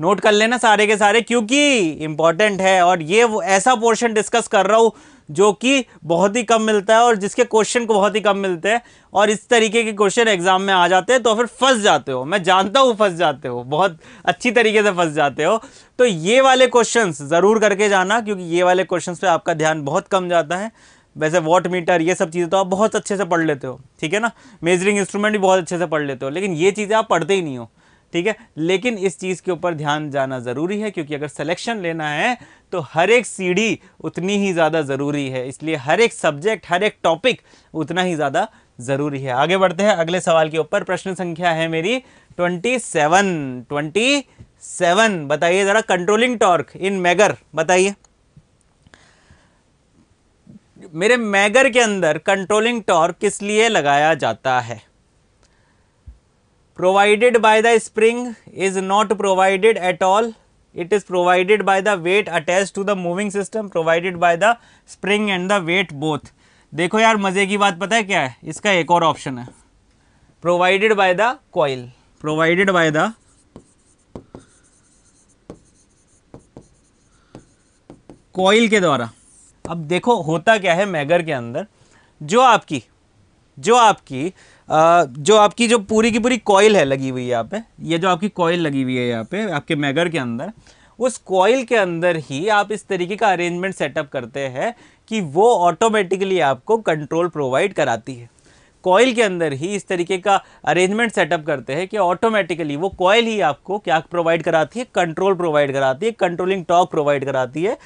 [SPEAKER 1] नोट कर लेना सारे के सारे क्योंकि इंपॉर्टेंट है और ये वो ऐसा पोर्शन डिस्कस कर रहा हूं जो कि बहुत ही कम मिलता है और जिसके क्वेश्चन को बहुत ही कम मिलते हैं और इस तरीके के क्वेश्चन एग्जाम में आ जाते हैं तो फिर फंस जाते हो मैं जानता हूँ फंस जाते हो बहुत अच्छी तरीके से फंस जाते हो तो ये वाले क्वेश्चन ज़रूर करके जाना क्योंकि ये वाले क्वेश्चन पर आपका ध्यान बहुत कम जाता है वैसे वॉट मीटर ये सब चीज़ें तो आप बहुत अच्छे से पढ़ लेते हो ठीक है ना मेजरिंग इंस्ट्रूमेंट भी बहुत अच्छे से पढ़ लेते हो लेकिन ये चीज़ें आप पढ़ते ही नहीं हो ठीक है लेकिन इस चीज़ के ऊपर ध्यान जाना ज़रूरी है क्योंकि अगर सिलेक्शन लेना है तो हर एक सीढ़ी उतनी ही ज़्यादा ज़रूरी है इसलिए हर एक सब्जेक्ट हर एक टॉपिक उतना ही ज़्यादा ज़रूरी है आगे बढ़ते हैं अगले सवाल के ऊपर प्रश्न संख्या है मेरी ट्वेंटी सेवन ट्वेंटी सेवन बताइए ज़रा कंट्रोलिंग टॉर्क इन मैगर बताइए मेरे मैगर के अंदर कंट्रोलिंग टॉर्क किस लिए लगाया जाता है provided by the spring is not provided at all it is provided by the weight attached to the moving system provided by the spring and the weight both देखो यार मज़े की बात पता है क्या है इसका एक और ऑप्शन है provided by the coil provided by the coil के द्वारा अब देखो होता क्या है मैगर के अंदर जो आपकी जो आपकी जो आपकी जो पूरी की पूरी कॉयल है लगी हुई यहाँ पे ये जो आपकी कॉयल लगी हुई है यहाँ पे आपके मैगर के अंदर उस कॉयल के अंदर ही आप इस तरीके का अरेंजमेंट सेटअप करते हैं कि वो ऑटोमेटिकली आपको कंट्रोल प्रोवाइड कराती है कॉयल के अंदर ही इस तरीके का अरेंजमेंट सेटअप करते हैं कि ऑटोमेटिकली वो कॉयल ही आपको क्या प्रोवाइड कराती है कंट्रोल प्रोवाइड कराती है कंट्रोलिंग टॉक प्रोवाइड कराती है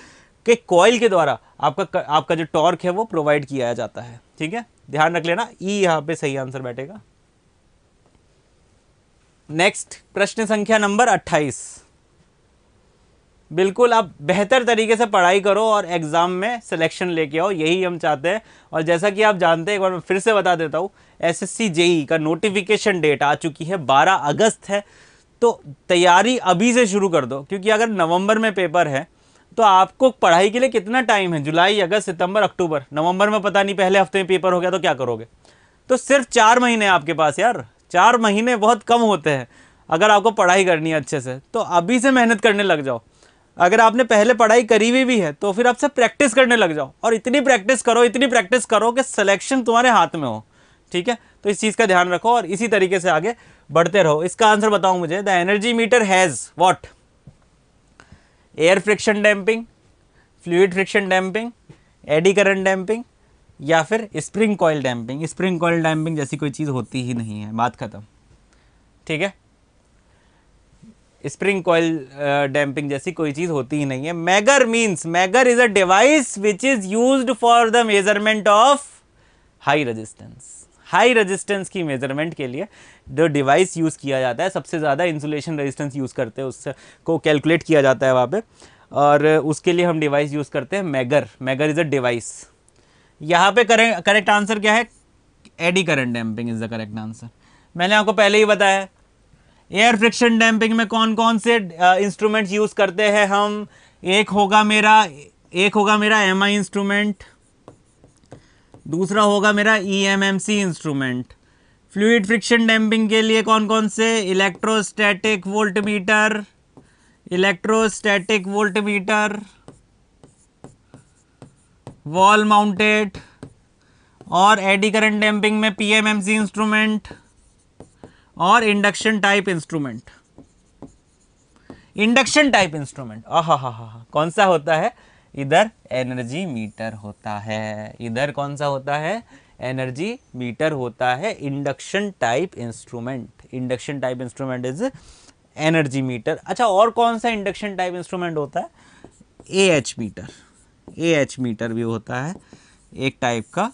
[SPEAKER 1] कि कॉयल के द्वारा आपका आपका जो टॉर्क है वो प्रोवाइड किया जाता है ठीक है ध्यान रख लेना ई यहाँ पे सही आंसर बैठेगा नेक्स्ट प्रश्न संख्या नंबर 28 बिल्कुल आप बेहतर तरीके से पढ़ाई करो और एग्ज़ाम में सिलेक्शन लेके आओ यही हम चाहते हैं और जैसा कि आप जानते हैं एक बार मैं फिर से बता देता हूँ एस एस जेई का नोटिफिकेशन डेट आ चुकी है 12 अगस्त है तो तैयारी अभी से शुरू कर दो क्योंकि अगर नवंबर में पेपर है तो आपको पढ़ाई के लिए कितना टाइम है जुलाई अगस्त सितंबर अक्टूबर नवंबर में पता नहीं पहले हफ्ते में पेपर हो गया तो क्या करोगे तो सिर्फ चार महीने आपके पास यार चार महीने बहुत कम होते हैं अगर आपको पढ़ाई करनी है अच्छे से तो अभी से मेहनत करने लग जाओ अगर आपने पहले पढ़ाई करी हुई भी है तो फिर आपसे प्रैक्टिस करने लग जाओ और इतनी प्रैक्टिस करो इतनी प्रैक्टिस करो कि सिलेक्शन तुम्हारे हाथ में हो ठीक है तो इस चीज़ का ध्यान रखो और इसी तरीके से आगे बढ़ते रहो इसका आंसर बताओ मुझे the energy meter has what air friction damping fluid friction damping eddy current damping या फिर spring coil damping spring coil damping जैसी कोई चीज़ होती ही नहीं है बात ख़त्म ठीक है स्प्रिंग कॉयल डैम्पिंग जैसी कोई चीज़ होती ही नहीं है megger means megger is a device which is use for the measurement of high resistance high resistance की मेजरमेंट के लिए जो डिवाइस यूज़ किया जाता है सबसे ज़्यादा इंसुलेशन रेजिस्टेंस यूज़ करते हैं उससे को कैलकुलेट किया जाता है वहाँ पे और उसके लिए हम डिवाइस यूज़ करते हैं megger megger is a device यहाँ पे करें करेक्ट आंसर क्या है eddy current damping is the correct answer मैंने आपको पहले ही बताया एयर फ्रिक्शन डैम्पिंग में कौन कौन से इंस्ट्रूमेंट्स यूज़ करते हैं हम एक होगा मेरा एक होगा मेरा एम इंस्ट्रूमेंट दूसरा होगा मेरा E M M C instrument fluid friction damping के लिए कौन कौन से electrostatic volt meter electrostatic volt meter wall mounted और एडी करंट डैम्पिंग में P M M C instrument और induction type instrument induction type instrument आ हा हा हा कौन सा होता है इधर एनर्जी मीटर होता है इधर कौन सा होता है एनर्जी मीटर होता है induction type instrument induction type instrument is energy meter अच्छा और कौन सा इंडक्शन टाइप इंस्ट्रूमेंट होता है A H meter A H meter भी होता है एक टाइप का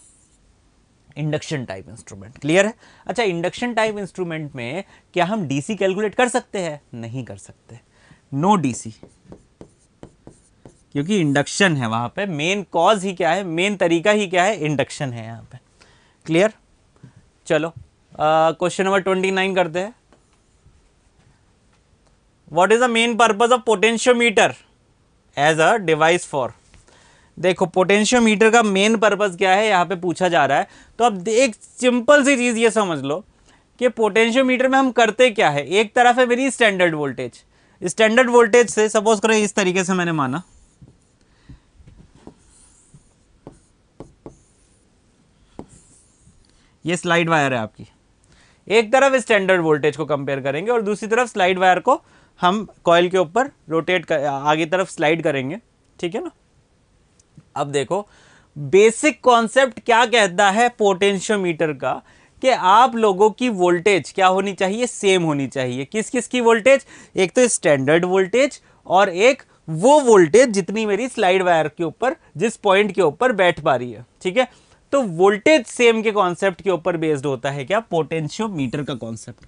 [SPEAKER 1] इंडक्शन टाइप इंस्ट्रूमेंट क्लियर है अच्छा इंडक्शन टाइप इंस्ट्रूमेंट में क्या हम डीसी कैलकुलेट कर सकते हैं नहीं कर सकते नो डीसी क्योंकि इंडक्शन है वहां पे मेन कॉज ही क्या है मेन तरीका ही क्या है इंडक्शन है यहाँ पे क्लियर चलो क्वेश्चन नंबर ट्वेंटी नाइन करते हैं what is the main purpose of potentiometer as a device for देखो पोटेंशियोमीटर का मेन पर्पज क्या है यहाँ पे पूछा जा रहा है तो अब एक सिंपल सी चीज़ ये समझ लो कि पोटेंशियोमीटर में हम करते क्या है एक तरफ है मेरी स्टैंडर्ड वोल्टेज स्टैंडर्ड वोल्टेज से सपोज करो इस तरीके से मैंने माना ये स्लाइड वायर है आपकी एक तरफ स्टैंडर्ड वोल्टेज को कंपेयर करेंगे और दूसरी तरफ स्लाइड वायर को हम कॉयल के ऊपर रोटेट कर आगे तरफ स्लाइड करेंगे ठीक है ना अब देखो बेसिक कॉन्सेप्ट क्या कहता है पोटेंशियोमीटर का कि आप लोगों की वोल्टेज क्या होनी चाहिए सेम होनी चाहिए किस किस की वोल्टेज एक तो स्टैंडर्ड वोल्टेज और एक वो वोल्टेज जितनी मेरी स्लाइड वायर के ऊपर जिस पॉइंट के ऊपर बैठ पा रही है ठीक है तो वोल्टेज सेम के कॉन्सेप्ट के ऊपर बेस्ड होता है क्या पोटेंशियोमीटर का कॉन्सेप्ट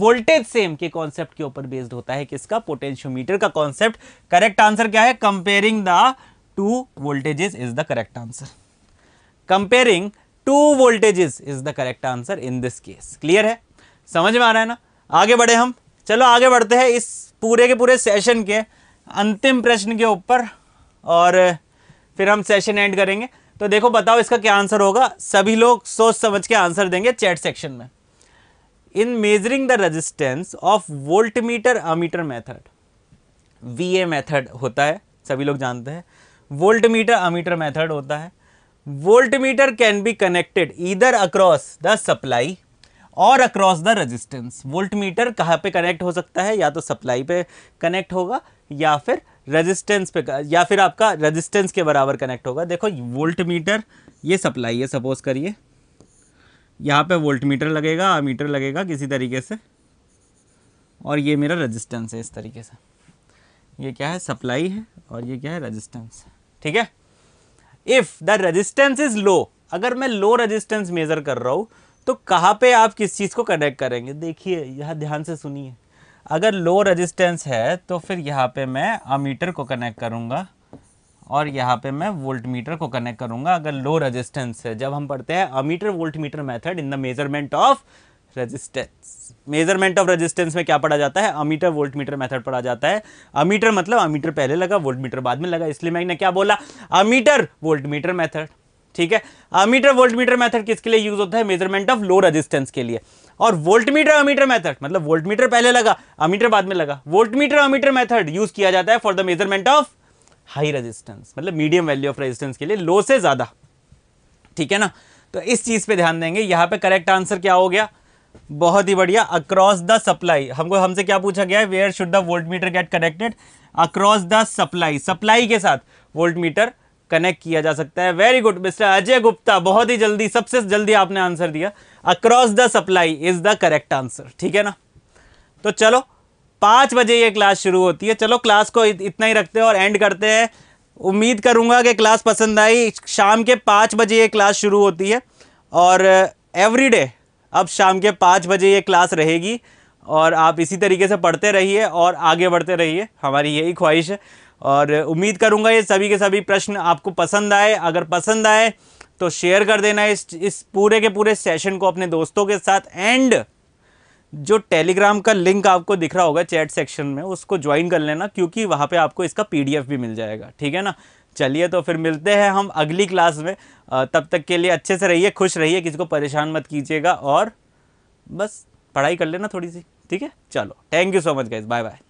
[SPEAKER 1] वोल्टेज सेम के कॉन्सेप्ट के ऊपर बेस्ड होता है किसका पोटेंशियोमीटर का कॉन्सेप्ट करेक्ट आंसर क्या है comparing the two voltages is the correct answer comparing two voltages is the correct answer in this case clear है समझ में आ रहा है ना आगे बढ़े हम चलो आगे बढ़ते हैं इस पूरे के पूरे सेशन के अंतिम प्रश्न के ऊपर और फिर हम सेशन एंड करेंगे तो देखो बताओ इसका क्या आंसर होगा सभी लोग सोच समझ के आंसर देंगे चैट सेक्शन में in measuring the resistance of volt meter ammeter method V A method होता है सभी लोग जानते हैं वोल्ट मीटर अमीटर मैथड होता है volt meter can be connected either across the supply और across the resistance volt meter कहाँ पे कनेक्ट हो सकता है या तो सप्लाई पे कनेक्ट होगा या फिर रेजिस्टेंस पे या फिर आपका रेजिस्टेंस के बराबर कनेक्ट होगा देखो वोल्ट मीटर ये सप्लाई है सपोज करिए यहाँ पे वोल्ट मीटर लगेगा मीटर लगेगा किसी तरीके से और ये मेरा रेजिस्टेंस है इस तरीके से ये क्या है सप्लाई है और ये क्या है रजिस्टेंस ठीक है if the resistance is low अगर मैं लो रजिस्टेंस मेज़र कर रहा हूँ तो कहाँ पे आप किस चीज़ को कनेक्ट करेंगे देखिए यह ध्यान से सुनिए अगर लो रेजिस्टेंस है तो फिर यहाँ पे मैं अमीटर को कनेक्ट करूँगा और यहाँ पे मैं वोल्ट मीटर को कनेक्ट करूँगा अगर लो रेजिस्टेंस है जब हम पढ़ते हैं ammeter volt meter method in the measurement of resistance measurement of resistance में क्या पढ़ा जाता है अमीटर वोल्ट मीटर मैथड पढ़ा जाता है अमीटर मतलब अमीटर पहले लगा वोल्ट मीटर बाद में लगा इसलिए मैंने क्या बोला अमीटर वोल्ट मीटर मैथड ठीक है अमीटर वोल्टमीटर मेथड किसके लिए यूज होता है मेजरमेंट ऑफ लो रेजिस्टेंस के लिए और वोल्टमीटर अमीटर मेथड मतलब वोल्टमीटर पहले लगा अमीटर बाद में लगा वोल्टमीटर अमीटर मेथड यूज किया जाता है for the measurement of high resistance मतलब मीडियम वैल्यू ऑफ रेजिस्टेंस के लिए लो से ज्यादा ठीक है ना तो इस चीज पे ध्यान देंगे यहां पे करेक्ट आंसर क्या हो गया बहुत ही बढ़िया अक्रॉस द सप्लाई हमको हमसे क्या पूछा गया है where should the volt meter get connected across the supply supply के साथ वोल्ट मीटर कनेक्ट किया जा सकता है very good mister Ajay Gupta बहुत ही जल्दी सबसे जल्दी आपने आंसर दिया across the supply is the correct answer ठीक है ना तो चलो पाँच बजे ये क्लास शुरू होती है चलो क्लास को इतना ही रखते हैं और एंड करते हैं उम्मीद करूँगा कि क्लास पसंद आई शाम के पाँच बजे ये क्लास शुरू होती है और एवरीडे uh, अब शाम के पाँच बजे ये क्लास रहेगी और आप इसी तरीके से पढ़ते रहिए और आगे बढ़ते रहिए हमारी यही ख्वाहिश है और उम्मीद करूँगा ये सभी के सभी प्रश्न आपको पसंद आए अगर पसंद आए तो शेयर कर देना इस इस पूरे के पूरे सेशन को अपने दोस्तों के साथ एंड जो टेलीग्राम का लिंक आपको दिख रहा होगा चैट सेक्शन में उसको ज्वाइन कर लेना क्योंकि वहाँ पे आपको इसका पीडीएफ भी मिल जाएगा ठीक है ना चलिए तो फिर मिलते हैं हम अगली क्लास में तब तक के लिए अच्छे से रहिए खुश रहिए किसी को परेशान मत कीजिएगा और बस पढ़ाई कर लेना थोड़ी सी ठीक है चलो thank you so much guys bye bye